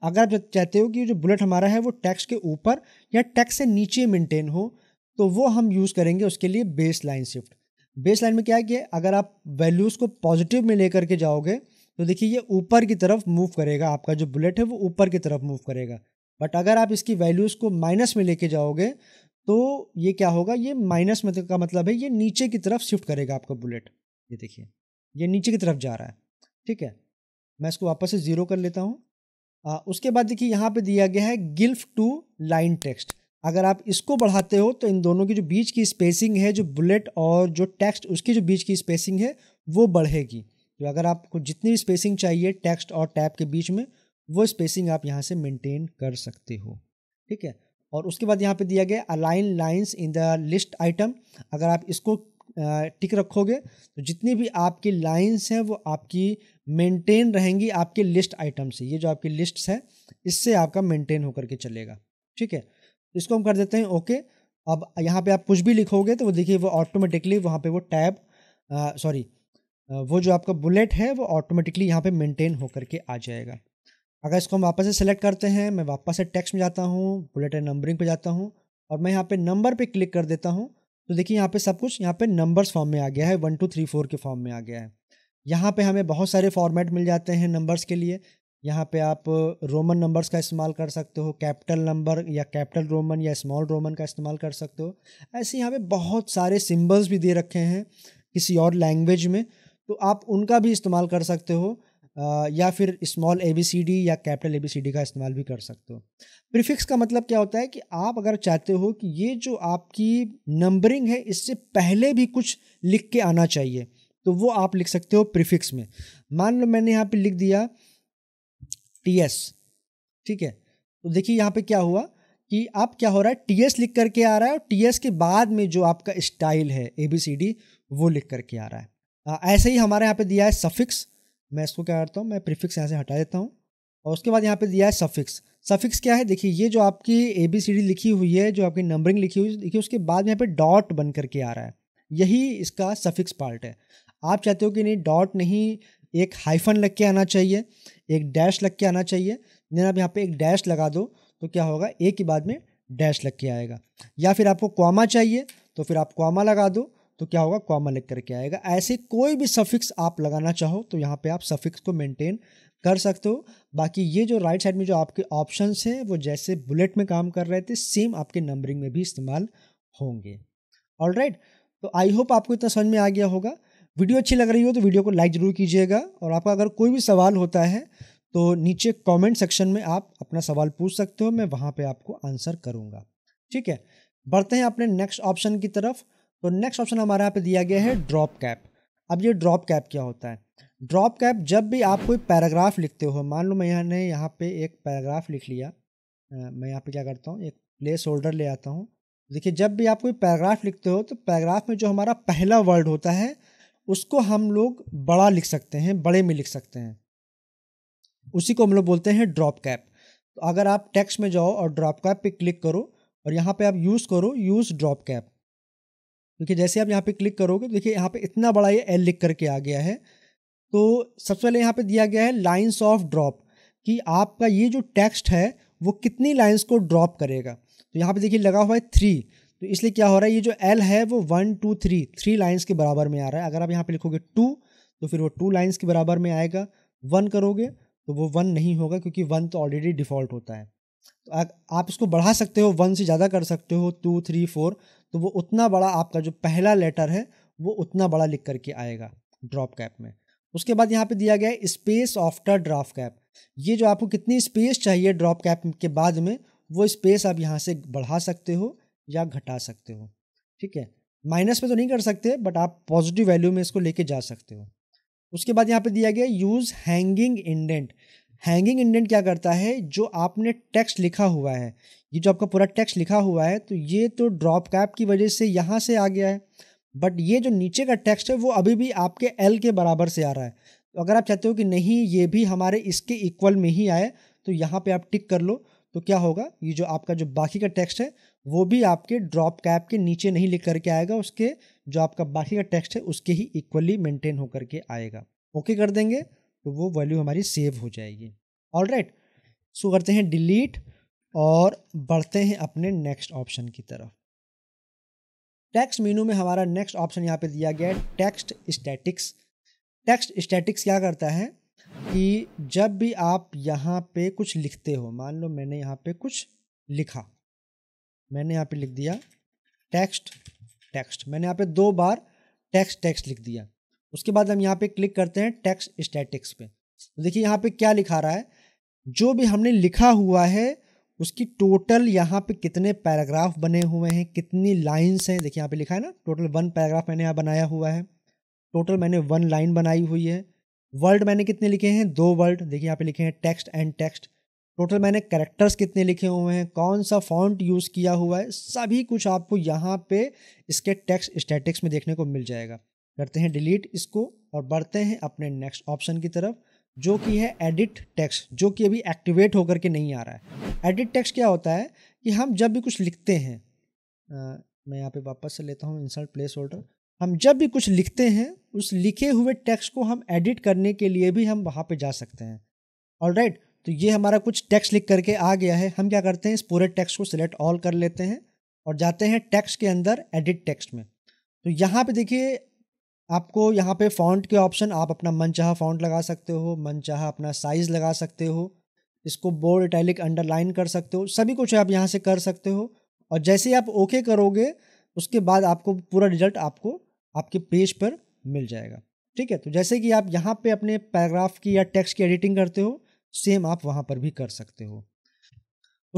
अगर आप चाहते हो कि जो बुलेट हमारा है वो टैक्स के ऊपर या टैक्स से नीचे मेंटेन हो तो वो हम यूज़ करेंगे उसके लिए baseline shift baseline में क्या है कि अगर आप वैल्यूज़ को पॉजिटिव में लेकर के जाओगे तो देखिए ये ऊपर की तरफ मूव करेगा आपका जो बुलेट है वो ऊपर की तरफ मूव करेगा बट अगर आप इसकी वैल्यूज़ को माइनस में लेके जाओगे तो ये क्या होगा ये माइनस मतलब का मतलब है ये नीचे की तरफ शिफ्ट करेगा आपका बुलेट ये देखिए ये नीचे की तरफ जा रहा है ठीक है मैं इसको वापस से ज़ीरो कर लेता हूँ उसके बाद देखिए यहाँ पे दिया गया है गिल्फ टू लाइन टेक्स्ट अगर आप इसको बढ़ाते हो तो इन दोनों की जो बीच की स्पेसिंग है जो बुलेट और जो टेक्स्ट उसकी जो बीच की स्पेसिंग है वो बढ़ेगी तो अगर आपको जितनी स्पेसिंग चाहिए टेक्स्ट और टैप के बीच में वो स्पेसिंग आप यहाँ से मेनटेन कर सकते हो ठीक है और उसके बाद यहाँ पे दिया गया align lines in the list item अगर आप इसको टिक रखोगे तो जितनी भी आपकी लाइन्स हैं वो आपकी मेंटेन रहेंगी आपके लिस्ट आइटम से ये जो आपकी लिस्ट्स है इससे आपका मेंटेन होकर के चलेगा ठीक है तो इसको हम कर देते हैं ओके अब यहाँ पे आप कुछ भी लिखोगे तो वो देखिए वो ऑटोमेटिकली वहाँ पे वो टैब सॉरी वो जो आपका बुलेट है वो ऑटोमेटिकली यहाँ पे मेंटेन होकर के आ जाएगा अगर इसको हम वापस से सिलेक्ट करते हैं मैं वापस से टेक्स्ट में जाता हूँ बुलेट एंड नंबरिंग पे जाता हूँ और मैं यहाँ पे नंबर पे क्लिक कर देता हूँ तो देखिए यहाँ पे सब कुछ यहाँ पे नंबर्स फॉर्म में आ गया है वन टू थ्री फोर के फॉर्म में आ गया है यहाँ पे हमें बहुत सारे फॉर्मेट मिल जाते हैं नंबर्स के लिए यहाँ पे आप रोमन नंबर्स का इस्तेमाल कर सकते हो कैपिटल नंबर या कैपिटल रोमन या स्मॉल रोमन का इस्तेमाल कर सकते हो ऐसे यहाँ पे बहुत सारे सिम्बल्स भी दे रखे हैं किसी और लैंग्वेज में तो आप उनका भी इस्तेमाल कर सकते हो या फिर small A B C D या capital A B C D का इस्तेमाल भी कर सकते हो प्रीफिक्स का मतलब क्या होता है कि आप अगर चाहते हो कि ये जो आपकी नंबरिंग है इससे पहले भी कुछ लिख के आना चाहिए तो वो आप लिख सकते हो प्रीफिक्स में मान लो मैंने यहाँ पे लिख दिया टी एस ठीक है तो देखिए यहाँ पे क्या हुआ कि आप क्या हो रहा है टी एस लिख करके आ रहा है और टी एस के बाद में जो आपका स्टाइल है ए बी सी डी वो लिख करके आ रहा है आ, ऐसे ही हमारे यहाँ पे दिया है सफिक्स मैं इसको क्या करता हूँ मैं प्रीफिक्स यहाँ से हटा देता हूँ और उसके बाद यहाँ पे दिया है सफिक्स सफिक्स क्या है देखिए ये जो आपकी ए बी सी डी लिखी हुई है जो आपकी नंबरिंग लिखी हुई है देखिए उसके बाद यहाँ पे डॉट बन करके आ रहा है यही इसका सफिक्स पार्ट है आप चाहते हो कि नहीं डॉट नहीं एक हाइफन लग के आना चाहिए एक डैश लग के आना चाहिए देन आप यहाँ पे एक डैश लगा दो तो क्या होगा ए के बाद में डैश लग के आएगा या फिर आपको क्वामा चाहिए तो फिर आप क्वामा लगा दो तो क्या होगा कॉमा लिख करके आएगा ऐसे कोई भी सफिक्स आप लगाना चाहो तो यहाँ पे आप सफिक्स को मेंटेन कर सकते हो बाकी ये जो राइट साइड में जो आपके ऑप्शन हैं वो जैसे बुलेट में काम कर रहे थे सेम आपके नंबरिंग में भी इस्तेमाल होंगे ऑल राइट तो आई होप आपको इतना समझ में आ गया होगा वीडियो अच्छी लग रही हो तो वीडियो को लाइक ज़रूर कीजिएगा और आपका अगर कोई भी सवाल होता है तो नीचे कमेंट सेक्शन में आप अपना सवाल पूछ सकते हो मैं वहाँ पे आपको आंसर करूँगा ठीक है बढ़ते हैं अपने नेक्स्ट ऑप्शन की तरफ तो नेक्स्ट ऑप्शन हमारे यहाँ पे दिया गया है ड्रॉप कैप अब ये ड्रॉप कैप क्या होता है ड्रॉप कैप जब भी आप कोई पैराग्राफ लिखते हो मान लो मैं यहाँ ने यहाँ पे एक पैराग्राफ लिख लिया मैं यहाँ पे क्या करता हूँ एक प्लेस होल्डर ले आता हूँ देखिए जब भी आप कोई पैराग्राफ लिखते हो तो पैराग्राफ में जो हमारा पहला वर्ड होता है उसको हम लोग बड़ा लिख सकते हैं बड़े में लिख सकते हैं उसी को हम लोग बोलते हैं ड्रॉप कैप तो अगर आप टेक्स्ट में जाओ और ड्रॉप कैप पे क्लिक करो और यहाँ पे आप यूज़ करो यूज़ ड्रॉप कैप देखिए जैसे आप यहाँ पे क्लिक करोगे तो देखिए यहाँ पे इतना बड़ा ये एल लिख करके आ गया है तो सबसे पहले यहाँ पे दिया गया है लाइंस ऑफ ड्रॉप कि आपका ये जो टेक्स्ट है वो कितनी लाइंस को ड्रॉप करेगा तो यहाँ पे देखिए लगा हुआ है थ्री तो इसलिए क्या हो रहा है ये जो एल है वो one two three three lines के बराबर में आ रहा है अगर आप यहाँ पर लिखोगे टू तो फिर वो टू लाइन्स के बराबर में आएगा वन करोगे तो वो वन नहीं होगा क्योंकि वन तो ऑलरेडी डिफ़ॉल्ट होता है तो आ, आप इसको बढ़ा सकते हो वन से ज़्यादा कर सकते हो टू थ्री फोर तो वो उतना बड़ा आपका जो पहला लेटर है वो उतना बड़ा लिख करके आएगा ड्रॉप कैप में उसके बाद यहाँ पे दिया गया है स्पेस आफ्टर ड्रॉप कैप ये जो आपको कितनी स्पेस चाहिए ड्रॉप कैप के बाद में वो स्पेस आप यहाँ से बढ़ा सकते हो या घटा सकते हो ठीक है माइनस में तो नहीं कर सकते बट आप पॉजिटिव वैल्यू में इसको लेके जा सकते हो उसके बाद यहाँ पे दिया गया use hanging indent hanging indent क्या करता है जो आपने टेक्स्ट लिखा हुआ है ये जो आपका पूरा टेक्स्ट लिखा हुआ है तो ये तो ड्रॉप कैप की वजह से यहाँ से आ गया है बट ये जो नीचे का टेक्स्ट है वो अभी भी आपके एल के बराबर से आ रहा है तो अगर आप चाहते हो कि नहीं ये भी हमारे इसके इक्वल में ही आए तो यहाँ पे आप टिक कर लो तो क्या होगा ये जो आपका जो बाकी का टेक्स्ट है वो भी आपके ड्रॉप कैप के नीचे नहीं लिख करके आएगा उसके जो आपका बाकी का टेक्स्ट है उसके ही इक्वली मेंटेन होकर के आएगा ओके कर देंगे तो वो वैल्यू हमारी सेव हो जाएगी ऑल राइट सो करते हैं डिलीट और बढ़ते हैं अपने नेक्स्ट ऑप्शन की तरफ टेक्स्ट मीनू में हमारा नेक्स्ट ऑप्शन यहाँ पे दिया गया है टेक्स्ट स्टैटिक्स टेक्स्ट स्टैटिक्स क्या करता है कि जब भी आप यहाँ पे कुछ लिखते हो मान लो मैंने यहाँ पे कुछ लिखा मैंने यहाँ पे लिख दिया टेक्स्ट टेक्स्ट मैंने यहाँ पे दो बार टेक्स्ट टेक्स्ट लिख दिया उसके बाद हम यहाँ पे क्लिक करते हैं टेक्स स्टैटिक्स पे तो देखिए यहाँ पे क्या लिखा रहा है जो भी हमने लिखा हुआ है उसकी टोटल यहाँ पे कितने पैराग्राफ बने हुए हैं कितनी लाइंस हैं देखिए यहाँ पे लिखा है ना टोटल वन पैराग्राफ मैंने यहाँ बनाया हुआ है टोटल मैंने वन लाइन बनाई हुई है वर्ड मैंने कितने लिखे हैं दो वर्ड देखिए यहाँ पे लिखे हैं टेक्स्ट एंड टेक्स्ट टोटल मैंने करेक्टर्स कितने लिखे हुए हैं कौन सा फॉन्ट यूज़ किया हुआ है सभी कुछ आपको यहाँ पे इसके टेक्स्ट स्टैटिक्स में देखने को मिल जाएगा करते हैं डिलीट इसको और बढ़ते हैं अपने नेक्स्ट ऑप्शन की तरफ जो कि है एडिट टैक्स जो कि अभी एक्टिवेट होकर के नहीं आ रहा है एडिट टैक्स क्या होता है कि हम जब भी कुछ लिखते हैं आ, मैं यहाँ पे वापस से लेता हूँ इंसर्ट प्लेस होल्डर हम जब भी कुछ लिखते हैं उस लिखे हुए टेक्स्ट को हम एडिट करने के लिए भी हम वहाँ पे जा सकते हैं ऑल राइट right, तो ये हमारा कुछ टैक्स लिख करके आ गया है हम क्या करते हैं इस पूरे टैक्स को सिलेक्ट ऑल कर लेते हैं और जाते हैं टैक्स के अंदर एडिट टेक्स्ट में तो यहाँ पे देखिए आपको यहाँ पे फ़ॉन्ट के ऑप्शन आप अपना मनचाहा फ़ॉन्ट लगा सकते हो मनचाहा अपना साइज़ लगा सकते हो इसको बोर्ड इटैलिक अंडरलाइन कर सकते हो सभी कुछ आप यहाँ से कर सकते हो और जैसे ही आप ओके करोगे उसके बाद आपको पूरा रिजल्ट आपको आपके पेज पर मिल जाएगा ठीक है तो जैसे कि आप यहाँ पे अपने पैराग्राफ की या टेक्स्ट की एडिटिंग करते हो सेम आप वहाँ पर भी कर सकते हो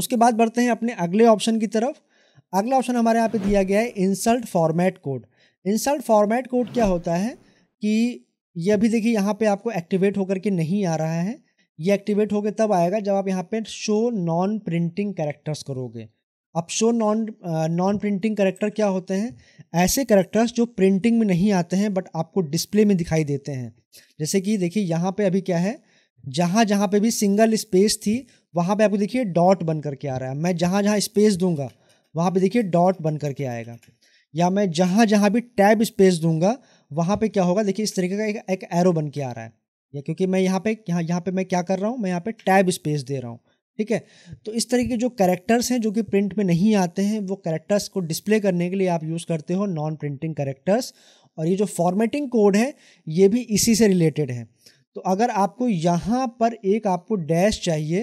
उसके बाद बढ़ते हैं अपने अगले ऑप्शन की तरफ अगला ऑप्शन हमारे यहाँ पे दिया गया है insult format code insert format code क्या होता है कि ये अभी देखिए यहाँ पे आपको एक्टिवेट होकर के नहीं आ रहा है ये एक्टिवेट होकर तब आएगा जब आप यहाँ पे शो नॉन प्रिंटिंग कैरेक्टर्स करोगे अब show non non printing character क्या होते हैं ऐसे करेक्टर्स जो प्रिंटिंग में नहीं आते हैं बट आपको डिस्प्ले में दिखाई देते हैं जैसे कि देखिए यहाँ पे अभी क्या है जहाँ जहाँ पे भी सिंगल स्पेस थी वहाँ पे आपको देखिए डॉट बन करके आ रहा है मैं जहाँ जहाँ स्पेस दूंगा वहाँ पे देखिए डॉट बन करके आएगा या मैं जहाँ जहाँ भी टैब स्पेस दूंगा वहाँ पे क्या होगा देखिए इस तरीके का एक, एक एरो बन के आ रहा है या क्योंकि मैं यहाँ पे यहाँ यहाँ पे मैं क्या कर रहा हूँ मैं यहाँ पे टैब स्पेस दे रहा हूँ ठीक है तो इस तरह के जो करेक्टर्स हैं जो कि प्रिंट में नहीं आते हैं वो करेक्टर्स को डिस्प्ले करने के लिए आप यूज़ करते हो नॉन प्रिंटिंग करेक्टर्स और ये जो फॉर्मेटिंग कोड है ये भी इसी से रिलेटेड है तो अगर आपको यहाँ पर एक आपको डैश चाहिए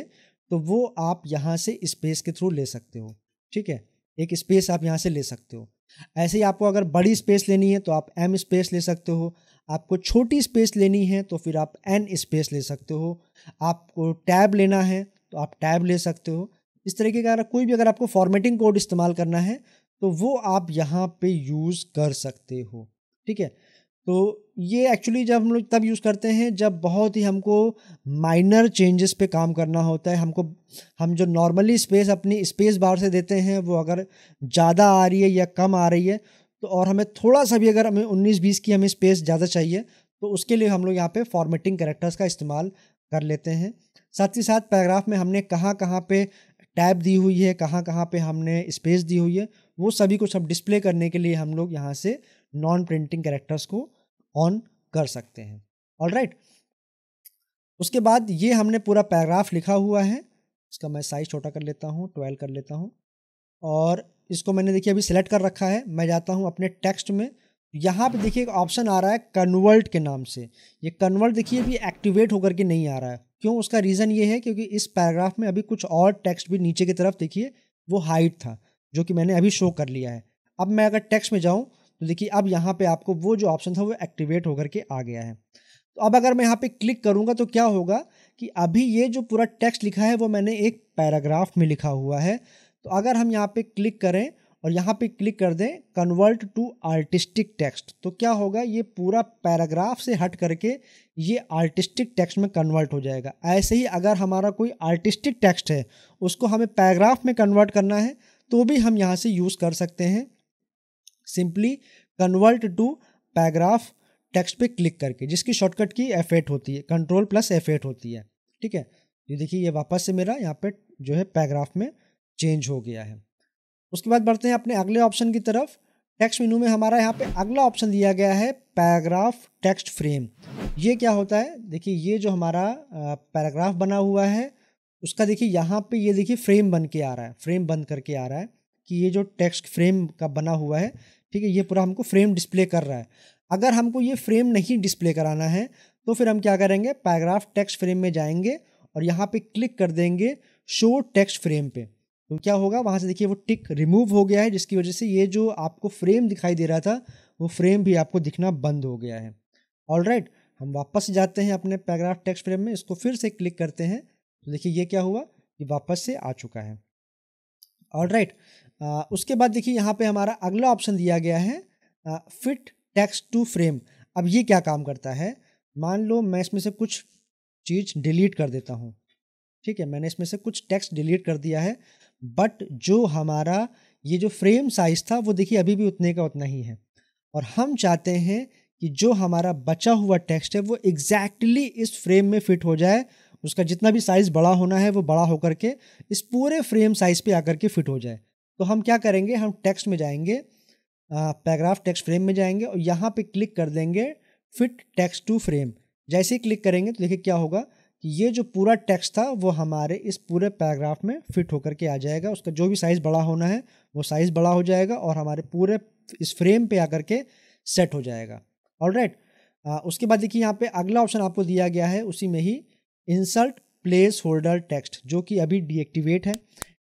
तो वो आप यहाँ से स्पेस के थ्रू ले सकते हो ठीक है एक स्पेस आप यहाँ से ले सकते हो ऐसे ही आपको अगर बड़ी स्पेस लेनी है तो आप एम स्पेस ले सकते हो आपको छोटी स्पेस लेनी है तो फिर आप एन स्पेस ले सकते हो आपको टैब लेना है तो आप टैब ले सकते हो इस तरीके का कोई भी अगर आपको फॉर्मेटिंग कोड इस्तेमाल करना है तो वो आप यहाँ पे यूज़ कर सकते हो ठीक है तो ये एक्चुअली जब हम लोग तब यूज़ करते हैं जब बहुत ही हमको माइनर चेंजेस पे काम करना होता है हमको हम जो नॉर्मली स्पेस अपनी स्पेस बार से देते हैं वो अगर ज़्यादा आ रही है या कम आ रही है तो और हमें थोड़ा सा भी अगर हमें उन्नीस बीस की हमें स्पेस ज़्यादा चाहिए तो उसके लिए हम लोग यहाँ पे फॉर्मेटिंग करेक्टर्स का इस्तेमाल कर लेते हैं साथ ही साथ पैराग्राफ में हमने कहाँ कहाँ पे टैब दी हुई है कहाँ कहाँ पे हमने स्पेस दी हुई है वो सभी कुछ हम डिस्प्ले करने के लिए हम लोग यहाँ से नॉन प्रिंटिंग कैरेक्टर्स को ऑन कर सकते हैं ऑल राइट उसके बाद ये हमने पूरा पैराग्राफ लिखा हुआ है इसका मैं साइज छोटा कर लेता हूँ ट्वेल्व कर लेता हूँ और इसको मैंने देखिए अभी सेलेक्ट कर रखा है मैं जाता हूँ अपने टेक्स्ट में यहाँ पे देखिए एक ऑप्शन आ रहा है कन्वर्ट के नाम से ये कन्वर्ट देखिए अभी एक्टिवेट होकर के नहीं आ रहा है क्यों उसका रीज़न ये है क्योंकि इस पैराग्राफ में अभी कुछ और टेक्स्ट भी नीचे की तरफ देखिए वो हाइट था जो कि मैंने अभी शो कर लिया है अब मैं अगर टेक्स्ट में जाऊँ तो देखिए अब यहाँ पे आपको वो जो ऑप्शन था वो एक्टिवेट होकर के आ गया है तो अब अगर मैं यहाँ पे क्लिक करूँगा तो क्या होगा कि अभी ये जो पूरा टेक्स्ट लिखा है वो मैंने एक पैराग्राफ में लिखा हुआ है तो अगर हम यहाँ पे क्लिक करें और यहाँ पे क्लिक कर दें कन्वर्ट टू आर्टिस्टिक टेक्स्ट तो क्या होगा ये पूरा पैराग्राफ से हट करके ये आर्टिस्टिक टेक्स्ट में कन्वर्ट हो जाएगा ऐसे ही अगर हमारा कोई आर्टिस्टिक टेक्स्ट है उसको हमें पैराग्राफ में कन्वर्ट करना है तो भी हम यहाँ से यूज़ कर सकते हैं simply convert to paragraph text पे क्लिक करके जिसकी शॉर्टकट की एफ होती है कंट्रोल प्लस एफ होती है ठीक है ये देखिए ये वापस से मेरा यहाँ पे जो है पैराग्राफ में चेंज हो गया है उसके बाद बढ़ते हैं अपने अगले ऑप्शन की तरफ टेक्स्ट मेनू में हमारा यहाँ पे अगला ऑप्शन दिया गया है पैराग्राफ टेक्स्ट फ्रेम ये क्या होता है देखिए ये जो हमारा पैराग्राफ बना हुआ है उसका देखिए यहाँ पे ये देखिए फ्रेम बन के आ रहा है फ्रेम बंद करके आ रहा है कि ये जो टेक्स्ट फ्रेम का बना हुआ है ठीक है ये पूरा हमको फ्रेम डिस्प्ले कर रहा है अगर हमको ये फ्रेम नहीं डिस्प्ले कराना है तो फिर हम क्या करेंगे पैराग्राफ टेक्स्ट फ्रेम में जाएंगे और यहाँ पे क्लिक कर देंगे शो टेक्स्ट फ्रेम पे तो क्या होगा वहाँ से देखिए वो टिक रिमूव हो गया है जिसकी वजह से ये जो आपको फ्रेम दिखाई दे रहा था वो फ्रेम भी आपको दिखना बंद हो गया है ऑल right, हम वापस जाते हैं अपने पैराग्राफ टेक्स्ट फ्रेम में इसको फिर से क्लिक करते हैं तो देखिए ये क्या हुआ ये वापस से आ चुका है ऑल राइट right, उसके बाद देखिए यहाँ पे हमारा अगला ऑप्शन दिया गया है फिट टेक्स्ट टू फ्रेम अब ये क्या काम करता है मान लो मैं इसमें से कुछ चीज़ डिलीट कर देता हूँ ठीक है मैंने इसमें से कुछ टेक्स्ट डिलीट कर दिया है बट जो हमारा ये जो फ्रेम साइज़ था वो देखिए अभी भी उतने का उतना ही है और हम चाहते हैं कि जो हमारा बचा हुआ टेक्स्ट है वो एग्जैक्टली exactly इस फ्रेम में फिट हो जाए उसका जितना भी साइज़ बड़ा होना है वो बड़ा होकर के इस पूरे फ्रेम साइज़ पे आकर के फिट हो जाए तो हम क्या करेंगे हम टेक्स्ट में जाएंगे पैराग्राफ टेक्स्ट फ्रेम में जाएंगे और यहाँ पे क्लिक कर देंगे फिट टेक्स्ट टू फ्रेम जैसे ही क्लिक करेंगे तो देखिए क्या होगा कि ये जो पूरा टेक्स्ट था वो हमारे इस पूरे पैराग्राफ में फिट होकर के आ जाएगा उसका जो भी साइज़ बड़ा होना है वो साइज़ बड़ा हो जाएगा और हमारे पूरे इस फ्रेम पे आकर के सेट हो जाएगा ऑल राइट right. उसके बाद देखिए यहाँ पे अगला ऑप्शन आपको दिया गया है उसी में ही इंसर्ट प्लेस होल्डर टेक्स्ट जो कि अभी डीएक्टिवेट है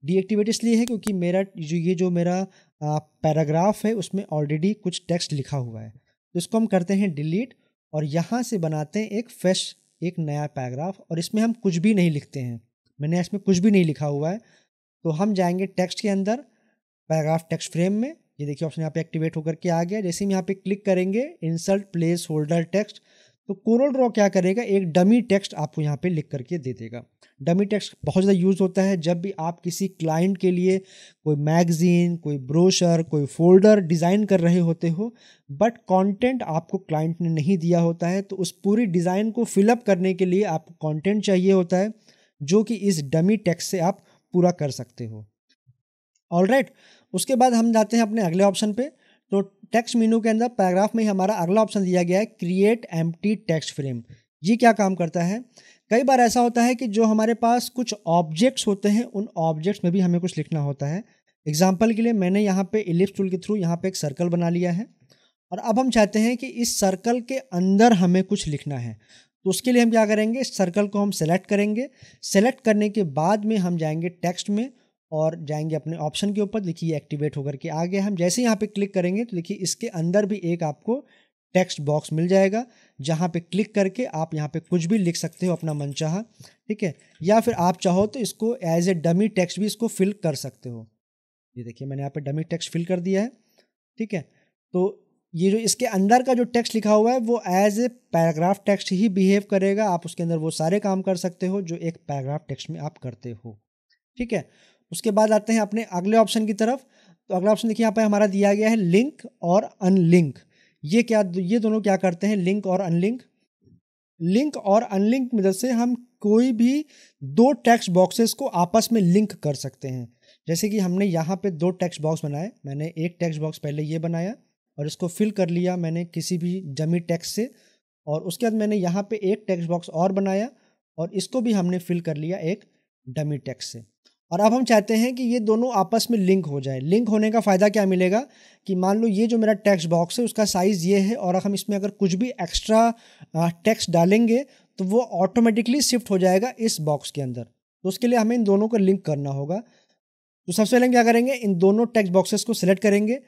डीएक्टिवेट इसलिए है क्योंकि मेरा जो ये जो मेरा पैराग्राफ है उसमें ऑलरेडी कुछ टेक्स्ट लिखा हुआ है तो इसको हम करते हैं डिलीट और यहाँ से बनाते हैं एक फ्रेश एक नया पैराग्राफ और इसमें हम कुछ भी नहीं लिखते हैं मैंने इसमें कुछ भी नहीं लिखा हुआ है तो हम जाएंगे टेक्स्ट के अंदर पैराग्राफ टेक्स्ट फ्रेम में ये देखिए ऑप्शन यहाँ पे एक्टिवेट होकर के आ गया जैसे हम यहाँ पे क्लिक करेंगे इंसर्ट प्लेस होल्डर टेक्स्ट तो कोरल ड्रॉ क्या करेगा एक डमी टेक्स्ट आपको यहाँ पे लिख करके दे देगा डमी टेक्स्ट बहुत ज़्यादा यूज़ होता है जब भी आप किसी क्लाइंट के लिए कोई मैगज़ीन कोई ब्रोशर कोई फोल्डर डिज़ाइन कर रहे होते हो बट कंटेंट आपको क्लाइंट ने नहीं दिया होता है तो उस पूरी डिज़ाइन को फिलअप करने के लिए आपको कंटेंट चाहिए होता है जो कि इस डमी टेक्स्ट से आप पूरा कर सकते हो ऑल राइट उसके बाद हम जाते हैं अपने अगले ऑप्शन पे तो टेक्स्ट मीनू के अंदर पैराग्राफ में हमारा अगला ऑप्शन दिया गया है क्रिएट एम्प्टी टेक्स्ट फ्रेम ये क्या काम करता है कई बार ऐसा होता है कि जो हमारे पास कुछ ऑब्जेक्ट्स होते हैं उन ऑब्जेक्ट्स में भी हमें कुछ लिखना होता है एग्जाम्पल के लिए मैंने यहाँ पे इलिप्स टूल के थ्रू यहाँ पे एक सर्कल बना लिया है और अब हम चाहते हैं कि इस सर्कल के अंदर हमें कुछ लिखना है तो उसके लिए हम क्या करेंगे इस सर्कल को हम सेलेक्ट करेंगे सेलेक्ट करने के बाद में हम जाएंगे टेक्स्ट में और जाएंगे अपने ऑप्शन के ऊपर देखिए एक्टिवेट होकर के आगे हम जैसे यहाँ पे क्लिक करेंगे तो देखिए इसके अंदर भी एक आपको टेक्स्ट बॉक्स मिल जाएगा जहाँ पे क्लिक करके आप यहाँ पे कुछ भी लिख सकते हो अपना मनचाहा ठीक है या फिर आप चाहो तो इसको एज ए डमी टेक्स्ट भी इसको फिल कर सकते हो ये देखिए मैंने यहाँ पे डमी टेक्स्ट फिल कर दिया है ठीक है तो ये जो इसके अंदर का जो टेक्स्ट लिखा हुआ है वो एज ए पैराग्राफ टेक्स्ट ही बिहेव करेगा आप उसके अंदर वो सारे काम कर सकते हो जो एक पैराग्राफ टेक्स्ट में आप करते हो ठीक है उसके बाद आते हैं अपने अगले ऑप्शन की तरफ तो अगला ऑप्शन देखिए यहाँ पर हमारा दिया गया है लिंक और अनलिंक ये क्या ये दोनों क्या करते हैं लिंक और अनलिंक लिंक और अनलिंक मदद से हम कोई भी दो टेक्स्ट बॉक्सेस को आपस में लिंक कर सकते हैं जैसे कि हमने यहाँ पे दो टेक्स्ट बॉक्स बनाए मैंने एक टेक्स्ट बॉक्स पहले ये बनाया और इसको फिल कर लिया मैंने किसी भी जमी टेक्स्ट से और उसके बाद मैंने यहाँ पे एक टेक्स्ट बॉक्स और बनाया और इसको भी हमने फिल कर लिया एक डमी टेक्स्ट से और अब हम चाहते हैं कि ये दोनों आपस में लिंक हो जाए लिंक होने का फ़ायदा क्या मिलेगा कि मान लो ये जो मेरा टेक्स्ट बॉक्स है उसका साइज़ ये है और हम इसमें अगर कुछ भी एक्स्ट्रा टेक्स्ट डालेंगे तो वो ऑटोमेटिकली शिफ्ट हो जाएगा इस बॉक्स के अंदर तो उसके लिए हमें इन दोनों को लिंक करना होगा तो सबसे पहले हम क्या करेंगे इन दोनों टेक्स्ट बॉक्सेस को सिलेक्ट करेंगे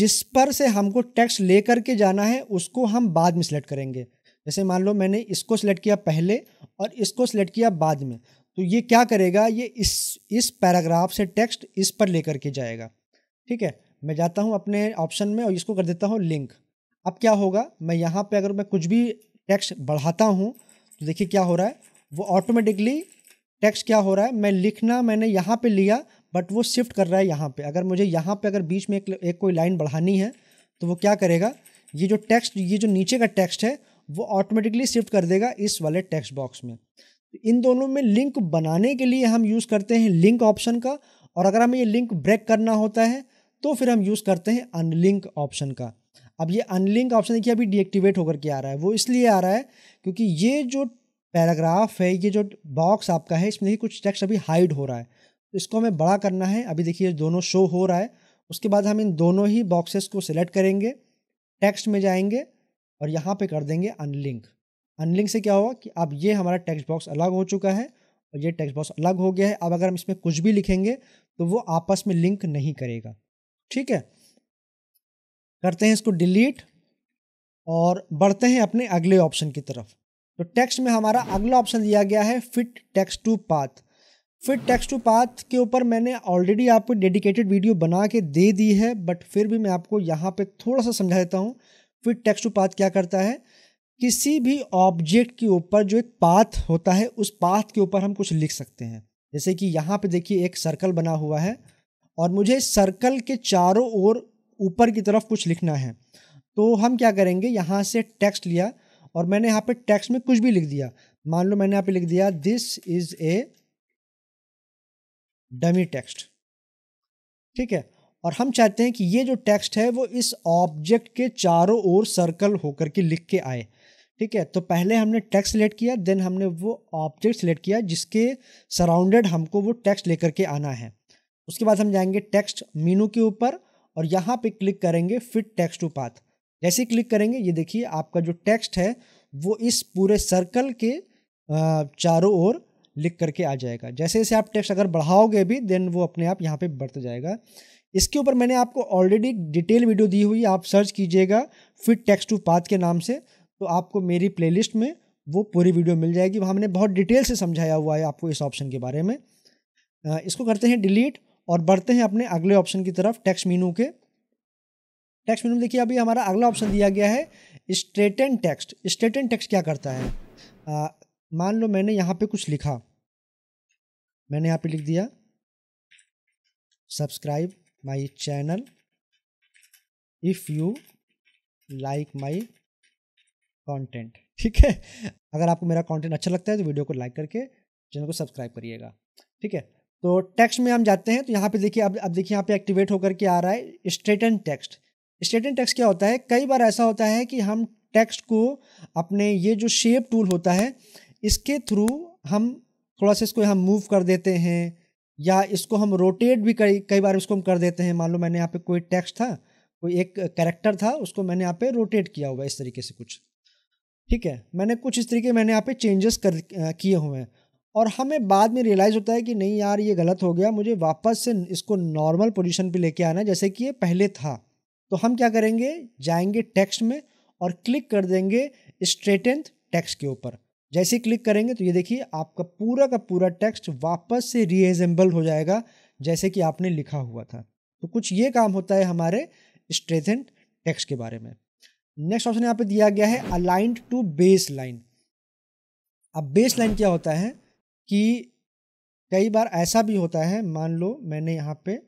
जिस पर से हमको टेक्स्ट ले करके जाना है उसको हम बाद में सिलेक्ट करेंगे जैसे मान लो मैंने इसको सिलेक्ट किया पहले और इसको सिलेक्ट किया बाद में तो ये क्या करेगा ये इस इस पैराग्राफ से टेक्स्ट इस पर लेकर के जाएगा ठीक है मैं जाता हूँ अपने ऑप्शन में और इसको कर देता हूँ लिंक अब क्या होगा मैं यहाँ पे अगर मैं कुछ भी टेक्स्ट बढ़ाता हूँ तो देखिए क्या हो रहा है वो ऑटोमेटिकली टेक्स्ट क्या हो रहा है मैं लिखना मैंने यहाँ पे लिया बट वो शिफ्ट कर रहा है यहाँ पे अगर मुझे यहाँ पे अगर बीच में एक, एक कोई लाइन बढ़ानी है तो वो क्या करेगा ये जो टेक्स्ट ये जो नीचे का टेक्स्ट है वो ऑटोमेटिकली शिफ्ट कर देगा इस वाले टेक्स्ट बॉक्स में इन दोनों में लिंक बनाने के लिए हम यूज़ करते हैं लिंक ऑप्शन का और अगर हमें ये लिंक ब्रेक करना होता है तो फिर हम यूज़ करते हैं अनलिंक ऑप्शन का अब ये अनलिंक ऑप्शन देखिए अभी डीएक्टिवेट होकर के आ रहा है वो इसलिए आ रहा है क्योंकि ये जो पैराग्राफ है ये जो बॉक्स आपका है इसमें देखिए कुछ टेक्स्ट अभी हाइड हो रहा है तो इसको हमें बड़ा करना है अभी देखिए दोनों शो हो रहा है उसके बाद हम इन दोनों ही बॉक्सेस को सिलेक्ट करेंगे टेक्स्ट में जाएंगे और यहाँ पे कर देंगे अनलिंक अनलिंक से क्या हुआ कि अब ये हमारा टेक्स्ट बॉक्स अलग हो चुका है और ये टेक्स्ट बॉक्स अलग हो गया है अब अगर हम इसमें कुछ भी लिखेंगे तो वो आपस में लिंक नहीं करेगा ठीक है करते हैं इसको डिलीट और बढ़ते हैं अपने अगले ऑप्शन की तरफ तो टेक्स्ट में हमारा अगला ऑप्शन दिया गया है fit text to path fit text to path के ऊपर मैंने ऑलरेडी आपको डेडिकेटेड वीडियो बना के दे दी है बट फिर भी मैं आपको यहाँ पे थोड़ा सा समझा देता हूँ फिट टेक्स टू पाथ क्या करता है किसी भी ऑब्जेक्ट के ऊपर जो एक पाथ होता है उस पाथ के ऊपर हम कुछ लिख सकते हैं जैसे कि यहाँ पे देखिए एक सर्कल बना हुआ है और मुझे सर्कल के चारों ओर ऊपर की तरफ कुछ लिखना है तो हम क्या करेंगे यहाँ से टेक्स्ट लिया और मैंने यहाँ पे टेक्स्ट में कुछ भी लिख दिया मान लो मैंने यहाँ पे लिख दिया this is a dummy text ठीक है और हम चाहते हैं कि ये जो टेक्स्ट है वो इस ऑब्जेक्ट के चारों ओर सर्कल होकर के लिख के आए ठीक है तो पहले हमने टैक्स सिलेक्ट किया देन हमने वो ऑब्जेक्ट सेलेक्ट किया जिसके सराउंडेड हमको वो टेक्स्ट लेकर के आना है उसके बाद हम जाएंगे टेक्स्ट मीनू के ऊपर और यहाँ पे क्लिक करेंगे फिट टेक्स्ट टू पाथ जैसे क्लिक करेंगे ये देखिए आपका जो टेक्स्ट है वो इस पूरे सर्कल के चारों ओर लिख करके आ जाएगा जैसे जैसे आप टेक्स्ट अगर बढ़ाओगे भी देन वो अपने आप यहाँ पे बढ़ता जाएगा इसके ऊपर मैंने आपको ऑलरेडी डिटेल वीडियो दी हुई आप सर्च कीजिएगा फिट टेक्स्ट टू पाथ के नाम से तो आपको मेरी प्लेलिस्ट में वो पूरी वीडियो मिल जाएगी वहाँ हमने बहुत डिटेल से समझाया हुआ है आपको इस ऑप्शन के बारे में इसको करते हैं डिलीट और बढ़ते हैं अपने अगले ऑप्शन की तरफ टेक्स्ट मीनू के टेक्स्ट मीनू देखिए अभी हमारा अगला ऑप्शन दिया गया है स्ट्रेटन टेक्स्ट स्ट्रेटन टेक्स्ट क्या करता है मान लो मैंने यहाँ पे कुछ लिखा मैंने यहाँ पे लिख दिया subscribe my channel if you like my content ठीक है अगर आपको मेरा कंटेंट अच्छा लगता है तो वीडियो को लाइक करके चैनल को सब्सक्राइब करिएगा ठीक है तो टेक्स्ट में हम जाते हैं तो यहाँ पे देखिए अब अब देखिए यहाँ पे एक्टिवेट होकर के आ रहा है स्ट्रेटन टेक्स्ट स्ट्रेटन टेक्स्ट क्या होता है कई बार ऐसा होता है कि हम टेक्स्ट को अपने ये जो शेप टूल होता है इसके थ्रू हम थोड़ा सा इसको हम मूव कर देते हैं या इसको हम रोटेट भी कई कई बार इसको हम कर देते हैं मान लो मैंने यहाँ पे कोई टेक्स्ट था कोई एक कैरेक्टर था उसको मैंने यहाँ पे रोटेट किया हुआ इस तरीके से कुछ ठीक है मैंने कुछ इस तरीके मैंने यहाँ पे चेंजेस कर किए हुए हैं और हमें बाद में रियलाइज़ होता है कि नहीं यार ये गलत हो गया मुझे वापस से इसको नॉर्मल पोजिशन पर लेके आना जैसे कि ये पहले था तो हम क्या करेंगे जाएंगे टेक्स्ट में और क्लिक कर देंगे स्ट्रेटेंथ टेक्स्ट के ऊपर जैसे क्लिक करेंगे तो ये देखिए आपका पूरा का पूरा टेक्स्ट वापस से रीएजेंबल हो जाएगा जैसे कि आपने लिखा हुआ था तो कुछ ये काम होता है हमारे स्ट्रेथन टेक्स्ट के बारे में नेक्स्ट ऑप्शन यहाँ पे दिया गया है अलाइंट टू बेस लाइन अब बेस लाइन क्या होता है कि कई बार ऐसा भी होता है मान लो मैंने यहाँ पे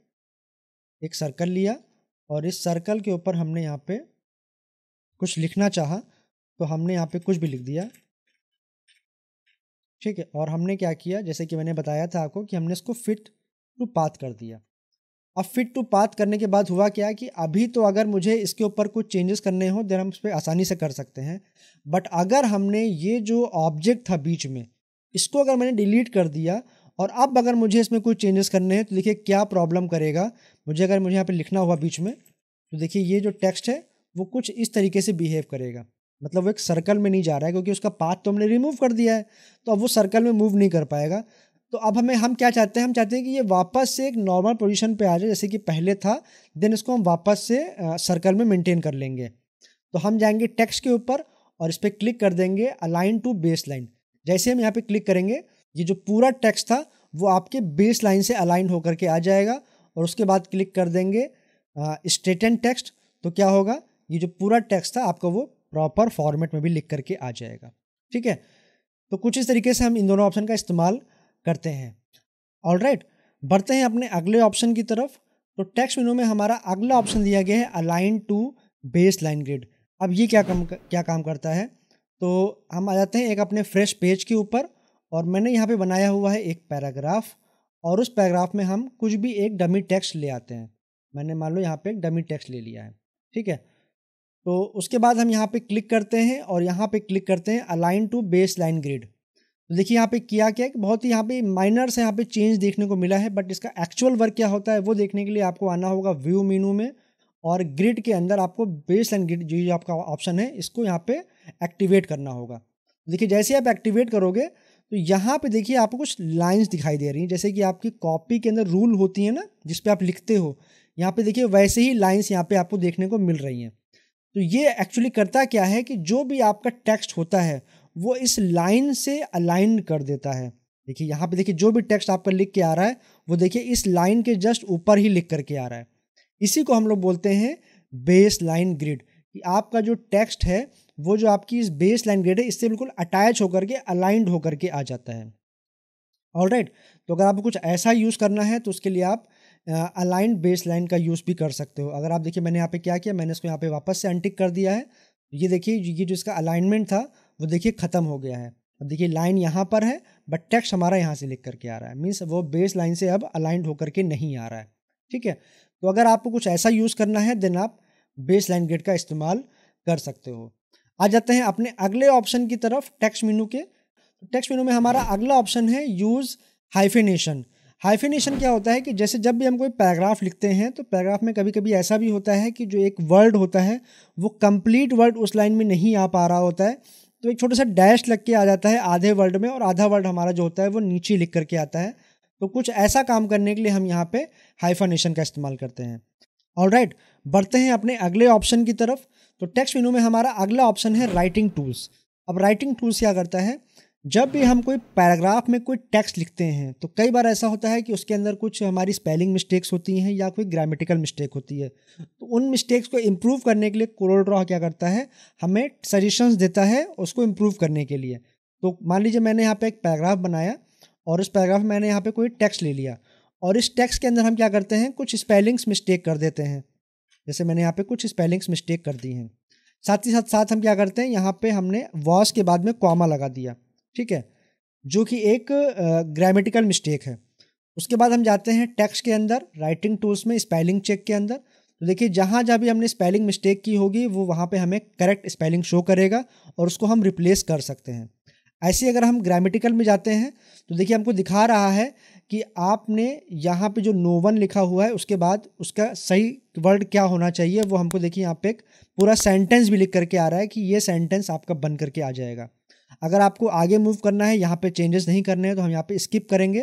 एक सर्कल लिया और इस सर्कल के ऊपर हमने यहाँ पे कुछ लिखना चाहा तो हमने यहाँ पे कुछ भी लिख दिया ठीक है और हमने क्या किया जैसे कि मैंने बताया था आपको कि हमने इसको फिट टू पाथ कर दिया अब फिट टू पाथ करने के बाद हुआ क्या कि अभी तो अगर मुझे इसके ऊपर कुछ चेंजेस करने हो देन हम उस पर आसानी से कर सकते हैं बट अगर हमने ये जो ऑब्जेक्ट था बीच में इसको अगर मैंने डिलीट कर दिया और अब अगर मुझे इसमें कुछ चेंजेस करने हैं तो देखिए क्या प्रॉब्लम करेगा मुझे अगर मुझे यहाँ पर लिखना हुआ बीच में तो देखिए ये जो टेक्स्ट है वो कुछ इस तरीके से बिहेव करेगा मतलब वो एक सर्कल में नहीं जा रहा है क्योंकि उसका पाथ तो हमने रिमूव कर दिया है तो अब वो सर्कल में मूव नहीं कर पाएगा तो अब हमें हम क्या चाहते हैं हम चाहते हैं कि ये वापस से एक नॉर्मल पोजीशन पे आ जाए जैसे कि पहले था देन इसको हम वापस से सर्कल में मेंटेन कर लेंगे तो हम जाएंगे टेक्स्ट के ऊपर और इस पर क्लिक कर देंगे अलाइन टू बेस लाइन जैसे हम यहाँ पे क्लिक करेंगे ये जो पूरा टेक्स्ट था वो आपके बेस लाइन से अलाइन होकर के आ जाएगा और उसके बाद क्लिक कर देंगे स्ट्रेट एंड टेक्स्ट तो क्या होगा ये जो पूरा टेक्स्ट था आपका वो प्रॉपर फॉर्मेट में भी लिख करके आ जाएगा ठीक है तो कुछ इस तरीके से हम इन दोनों ऑप्शन का इस्तेमाल करते हैं ऑल राइट बढ़ते हैं अपने अगले ऑप्शन की तरफ तो टैक्स मेनू में हमारा अगला ऑप्शन दिया गया है align to baseline grid अब ये क्या काम क्या काम करता है तो हम आ जाते हैं एक अपने फ्रेश पेज के ऊपर और मैंने यहाँ पे बनाया हुआ है एक पैराग्राफ और उस पैराग्राफ में हम कुछ भी एक डमी टेक्स्ट ले आते हैं मैंने मान लो यहाँ पे एक डमी टेक्स्ट ले लिया है ठीक है तो उसके बाद हम यहाँ पे क्लिक करते हैं और यहाँ पे क्लिक करते हैं align to baseline grid देखिए यहाँ पे किया क्या कि बहुत ही यहाँ पे माइनर से यहाँ पे चेंज देखने को मिला है बट इसका एक्चुअल वर्क क्या होता है वो देखने के लिए आपको आना होगा व्यू मीनू में और ग्रिड के अंदर आपको बेस एंड ग्रिड जो आपका ऑप्शन है इसको यहाँ पे एक्टिवेट करना होगा देखिए जैसे आप एक्टिवेट करोगे तो यहाँ पे देखिए आपको कुछ लाइंस दिखाई दे रही हैं जैसे कि आपकी कॉपी के अंदर रूल होती है ना जिस पे आप लिखते हो यहाँ पे देखिए वैसे ही लाइंस यहाँ पे आपको देखने को मिल रही हैं तो ये एक्चुअली करता क्या है कि जो भी आपका टेक्स्ट होता है वो इस लाइन से अलाइन कर देता है देखिए यहाँ पे देखिए जो भी टेक्स्ट आपका लिख के आ रहा है वो देखिए इस लाइन के जस्ट ऊपर ही लिख करके आ रहा है इसी को हम लोग बोलते हैं बेस लाइन ग्रिड कि आपका जो टेक्स्ट है वो जो आपकी इस बेस लाइन ग्रिड है इससे बिल्कुल अटैच होकर के अलाइंड होकर के आ जाता है ऑल राइट right. तो अगर आपको कुछ ऐसा यूज़ करना है तो उसके लिए आप अलाइंड बेस लाइन का यूज़ भी कर सकते हो अगर आप देखिए मैंने यहाँ पे क्या किया मैंने इसको यहाँ पे वापस से अनटिक कर दिया है ये देखिए ये जो इसका अलाइनमेंट था वो देखिए ख़त्म हो गया है अब देखिए लाइन यहाँ पर है बट टेक्स्ट हमारा यहाँ से लिख करके आ रहा है मीन्स वो बेस लाइन से अब अलाइंड होकर के नहीं आ रहा है ठीक है तो अगर आपको कुछ ऐसा यूज़ करना है देन आप बेस लाइन ग्रेड का इस्तेमाल कर सकते हो आ जाते हैं अपने अगले ऑप्शन की तरफ टेक्स्ट मीनू के टेक्स्ट तो मीनू में हमारा अगला ऑप्शन है यूज़ हाइफिनेशन हाइफिनेशन क्या होता है कि जैसे जब भी हम कोई पैराग्राफ लिखते हैं तो पैराग्राफ में कभी कभी ऐसा भी होता है कि जो एक वर्ड होता है वो कंप्लीट वर्ड उस लाइन में नहीं आ पा रहा होता है तो एक छोटा सा डैश लग के आ जाता है आधे वर्ड में और आधा वर्ड हमारा जो होता है वो नीचे लिख करके आता है तो कुछ ऐसा काम करने के लिए हम यहाँ पे हाइफनेशन का इस्तेमाल करते हैं और राइट बढ़ते हैं अपने अगले ऑप्शन की तरफ तो टेक्स्ट मेनू में हमारा अगला ऑप्शन है राइटिंग टूल्स अब राइटिंग टूल्स क्या करता है जब भी हम कोई पैराग्राफ में कोई टेक्स्ट लिखते हैं तो कई बार ऐसा होता है कि उसके अंदर कुछ हमारी स्पेलिंग मिस्टेक्स होती हैं या कोई ग्रामेटिकल मिस्टेक होती है तो उन मिस्टेक्स को इम्प्रूव करने के लिए कोरल ड्रॉ क्या करता है हमें सजेशंस देता है उसको इम्प्रूव करने के लिए तो मान लीजिए मैंने यहाँ पर एक पैराग्राफ बनाया और उस पैराग्राफ में मैंने यहाँ पर कोई टेक्स्ट ले लिया और इस टेक्स्ट के अंदर हम क्या करते हैं कुछ स्पेलिंग्स मिस्टेक कर देते हैं जैसे मैंने यहाँ पे कुछ स्पेलिंग्स मिस्टेक कर दी हैं साथ ही साथ साथ हम क्या करते हैं यहाँ पे हमने वॉस के बाद में कॉमा लगा दिया ठीक है जो कि एक ग्रामेटिकल मिस्टेक है उसके बाद हम जाते हैं टेक्स्ट के अंदर राइटिंग टूल्स में स्पेलिंग चेक के अंदर तो देखिए जहाँ जहाँ भी हमने स्पेलिंग मिस्टेक की होगी वो वहाँ पे हमें करेक्ट स्पेलिंग शो करेगा और उसको हम रिप्लेस कर सकते हैं ऐसे अगर हम ग्रामेटिकल में जाते हैं तो देखिए हमको दिखा रहा है कि आपने यहाँ पे जो नोवन लिखा हुआ है उसके बाद उसका सही वर्ड क्या होना चाहिए वो हमको देखिए यहाँ पे एक पूरा सेंटेंस भी लिख करके आ रहा है कि ये सेंटेंस आपका बन करके आ जाएगा अगर आपको आगे मूव करना है यहाँ पे चेंजेस नहीं करने हैं तो हम यहाँ पे स्किप करेंगे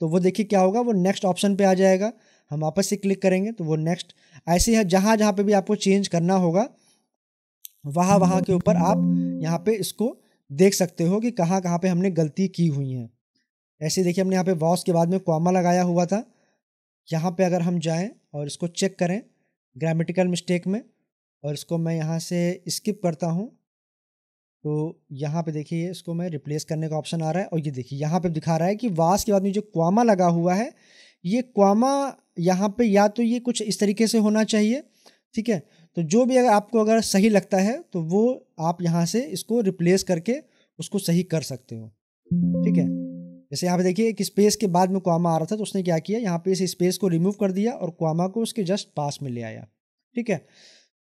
तो वो देखिए क्या होगा वो नेक्स्ट ऑप्शन पे आ जाएगा हम वापस से क्लिक करेंगे तो वो नेक्स्ट ऐसे है जहाँ जहाँ पे भी आपको चेंज करना होगा वहाँ वहाँ के ऊपर आप यहाँ पे इसको देख सकते हो कि कहाँ कहाँ पे हमने गलती की हुई है ऐसे देखिए हमने यहाँ पे वॉस के बाद में कॉमा लगाया हुआ था यहाँ पे अगर हम जाएँ और इसको चेक करें ग्रामेटिकल मिस्टेक में और इसको मैं यहाँ से स्किप करता हूँ तो यहाँ पे देखिए इसको मैं रिप्लेस करने का ऑप्शन आ रहा है और ये देखिए यहाँ पे दिखा रहा है कि वास के बाद में जो क्वामा लगा हुआ है ये क्वामा यहाँ पे या तो ये कुछ इस तरीके से होना चाहिए ठीक है तो जो भी अगर आपको अगर सही लगता है तो वो आप यहाँ से इसको रिप्लेस करके उसको सही कर सकते हो ठीक है जैसे यहाँ पे देखिए एक स्पेस के बाद में क्वामा आ रहा था तो उसने क्या किया यहाँ पे इस स्पेस को रिमूव कर दिया और क्वामा को उसके जस्ट पास में ले आया ठीक है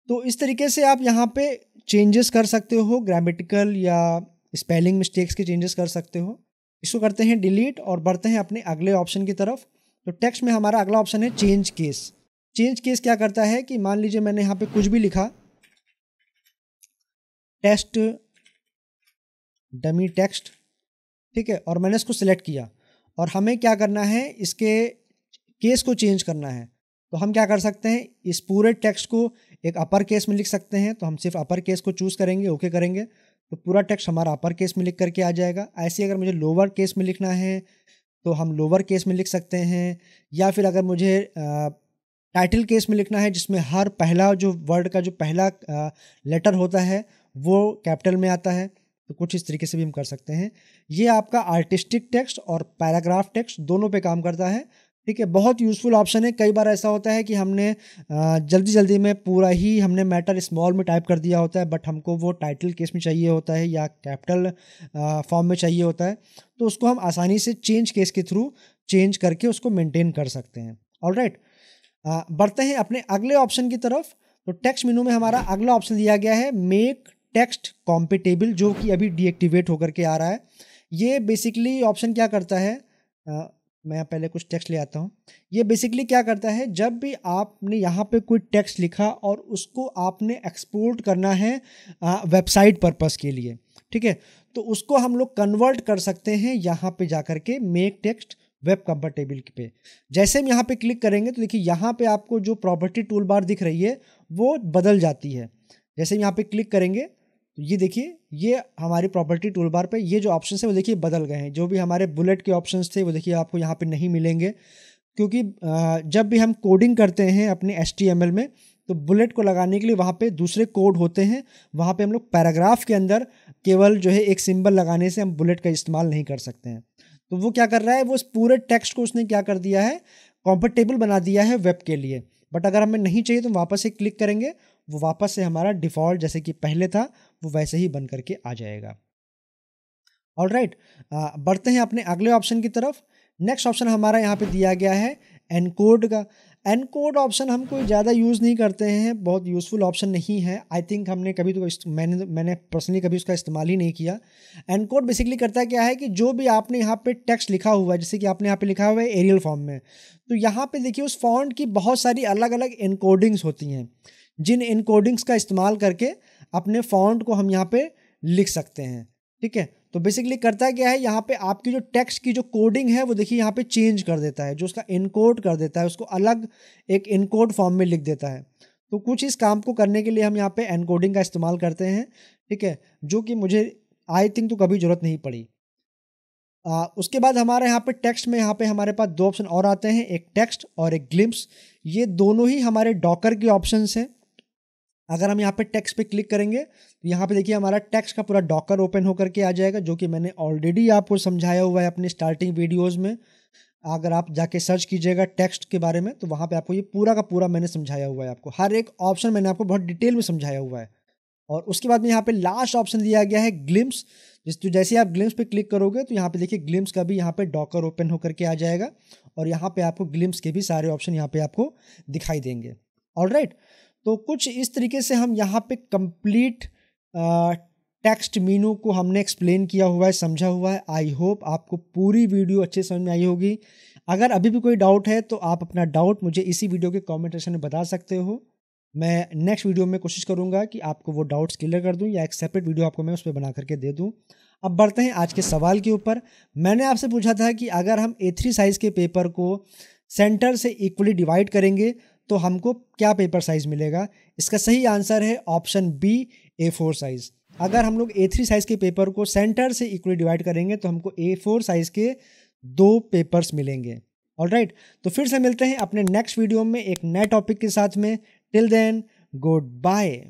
तो इस तरीके से आप यहाँ पे चेंजेस कर सकते हो ग्रामेटिकल या स्पेलिंग मिस्टेक्स के चेंजेस कर सकते हो इसको करते हैं डिलीट और बढ़ते हैं अपने अगले ऑप्शन की तरफ तो टेक्स्ट में हमारा अगला ऑप्शन है चेंज केस चेंज केस क्या करता है कि मान लीजिए मैंने यहाँ पे कुछ भी लिखा टेस्ट डमी टेक्स्ट ठीक है और मैंने इसको सिलेक्ट किया और हमें क्या करना है इसके केस को चेंज करना है तो हम क्या कर सकते हैं इस पूरे टेक्स्ट को एक अपर केस में लिख सकते हैं तो हम सिर्फ अपर केस को चूज़ करेंगे ओके करेंगे तो पूरा टेक्स्ट हमारा अपर केस में लिख करके आ जाएगा ऐसे अगर मुझे लोअर केस में लिखना है तो हम लोअर केस में लिख सकते हैं या फिर अगर मुझे टाइटल केस में लिखना है जिसमें हर पहला जो वर्ड का जो पहला लेटर होता है वो कैपिटल में आता है तो कुछ इस तरीके से भी हम कर सकते हैं ये आपका आर्टिस्टिक टेक्स्ट और पैराग्राफ टेक्स्ट दोनों पे काम करता है ठीक है बहुत यूज़फुल ऑप्शन है कई बार ऐसा होता है कि हमने जल्दी जल्दी में पूरा ही हमने मैटर स्मॉल में टाइप कर दिया होता है बट हमको वो टाइटल केस में चाहिए होता है या कैपिटल फॉर्म में चाहिए होता है तो उसको हम आसानी से चेंज केस के थ्रू चेंज करके उसको मेंटेन कर सकते हैं ऑल राइट बढ़ते हैं अपने अगले ऑप्शन की तरफ तो टेक्स्ट मेनू में हमारा अगला ऑप्शन दिया गया है मेक टेक्स्ट कॉम्पिटेबल जो कि अभी डीएक्टिवेट होकर के आ रहा है ये बेसिकली ऑप्शन क्या करता है मैं यहाँ पहले कुछ टेक्स्ट ले आता हूँ ये बेसिकली क्या करता है जब भी आपने यहाँ पे कोई टेक्स्ट लिखा और उसको आपने एक्सपोर्ट करना है वेबसाइट पर्पस के लिए ठीक है तो उसको हम लोग कन्वर्ट कर सकते हैं यहाँ पे जा कर के मेक टेक्स्ट वेब कंफर्टेबल पे जैसे हम यहाँ पे क्लिक करेंगे तो देखिए यहाँ पे आपको जो प्रॉपर्टी टूल बार दिख रही है वो बदल जाती है जैसे हम यहाँ पे क्लिक करेंगे ये देखिए ये हमारी प्रॉपर्टी टूल बार पर ये जो ऑप्शन है वो देखिए बदल गए हैं जो भी हमारे बुलेट के ऑप्शन थे वो देखिए आपको यहाँ पर नहीं मिलेंगे क्योंकि जब भी हम कोडिंग करते हैं अपने एस में तो बुलेट को लगाने के लिए वहाँ पे दूसरे कोड होते हैं वहाँ पे हम लोग पैराग्राफ के अंदर केवल जो है एक सिंबल लगाने से हम बुलेट का इस्तेमाल नहीं कर सकते हैं तो वो क्या कर रहा है वो इस पूरे टेक्स्ट को उसने क्या कर दिया है कॉम्फर्टेबल बना दिया है वेब के लिए बट अगर हमें नहीं चाहिए तो वापस एक क्लिक करेंगे वो वापस से हमारा डिफ़ॉल्ट जैसे कि पहले था वो वैसे ही बन करके आ जाएगा ऑल राइट right, बढ़ते हैं अपने अगले ऑप्शन की तरफ नेक्स्ट ऑप्शन हमारा यहाँ पे दिया गया है एनकोड का एनकोड ऑप्शन हम कोई ज़्यादा यूज़ नहीं करते हैं बहुत यूज़फुल ऑप्शन नहीं है आई थिंक हमने कभी तो मैंने मैंने पर्सनली कभी उसका इस्तेमाल ही नहीं किया एनकोड बेसिकली करता क्या है कि जो भी आपने यहाँ पे टेक्स्ट लिखा हुआ है जैसे कि आपने यहाँ पे लिखा हुआ है एरियल फॉर्म में तो यहाँ पे देखिए उस फॉन्ट की बहुत सारी अलग अलग एनकोडिंग्स होती हैं जिन इनकोडिंग्स का इस्तेमाल करके अपने फॉन्ट को हम यहाँ पे लिख सकते हैं ठीक है तो बेसिकली करता क्या है यहाँ पे आपकी जो टेक्स्ट की जो कोडिंग है वो देखिए यहाँ पे चेंज कर देता है जो उसका इनकोड कर देता है उसको अलग एक इनकोड फॉर्म में लिख देता है तो कुछ इस काम को करने के लिए हम यहाँ पे एनकोडिंग का इस्तेमाल करते हैं ठीक है जो कि मुझे आई थिंक तो कभी ज़रूरत नहीं पड़ी आ, उसके बाद हमारे यहाँ पे टेक्स्ट में यहाँ पे हमारे पास दो ऑप्शन और आते हैं एक टेक्स्ट और एक ग्लिम्स ये दोनों ही हमारे डॉकर के ऑप्शन हैं अगर हम यहाँ पे टेक्स्ट पे क्लिक करेंगे तो यहाँ पे देखिए हमारा टेक्स्ट का पूरा डॉकर ओपन होकर के आ जाएगा जो कि मैंने ऑलरेडी आपको समझाया हुआ है अपने स्टार्टिंग वीडियोज़ में अगर आप जाके सर्च कीजिएगा टेक्स्ट के बारे में तो वहाँ पे आपको ये पूरा का पूरा मैंने समझाया हुआ है आपको हर एक ऑप्शन मैंने आपको बहुत डिटेल में समझाया हुआ है और उसके बाद में यहाँ पे लास्ट ऑप्शन दिया गया है ग्लिम्स जिस तो जैसे आप ग्लिम्स पे क्लिक करोगे तो यहाँ पे देखिए ग्लिम्स का भी यहाँ पे डॉकर ओपन होकर के आ जाएगा और यहाँ पे आपको ग्लिम्स के भी सारे ऑप्शन यहाँ पे आपको दिखाई देंगे ऑल राइट right. तो कुछ इस तरीके से हम यहाँ पे कंप्लीट टेक्स्ट मीनू को हमने एक्सप्लेन किया हुआ है समझा हुआ है आई होप आपको पूरी वीडियो अच्छे समझ में आई होगी अगर अभी भी कोई डाउट है तो आप अपना डाउट मुझे इसी वीडियो के कॉमेंट सेक्शन में बता सकते हो मैं नेक्स्ट वीडियो में कोशिश करूँगा कि आपको वो डाउट्स क्लियर कर दूँ या एक सेपरेट वीडियो आपको मैं उस पर बना करके दे दूँ अब बढ़ते हैं आज के सवाल के ऊपर मैंने आपसे पूछा था कि अगर हम ए थ्री साइज़ के पेपर को सेंटर से इक्वली डिवाइड करेंगे तो हमको क्या पेपर साइज़ मिलेगा इसका सही आंसर है option B A four size अगर हम लोग ए थ्री साइज़ के पेपर को सेंटर से इक्वली डिवाइड करेंगे तो हमको ए फोर साइज़ के दो पेपर्स मिलेंगे ऑल राइट तो फिर से मिलते हैं अपने नेक्स्ट वीडियो में एक नए टॉपिक के साथ में टिल देन गुड बाय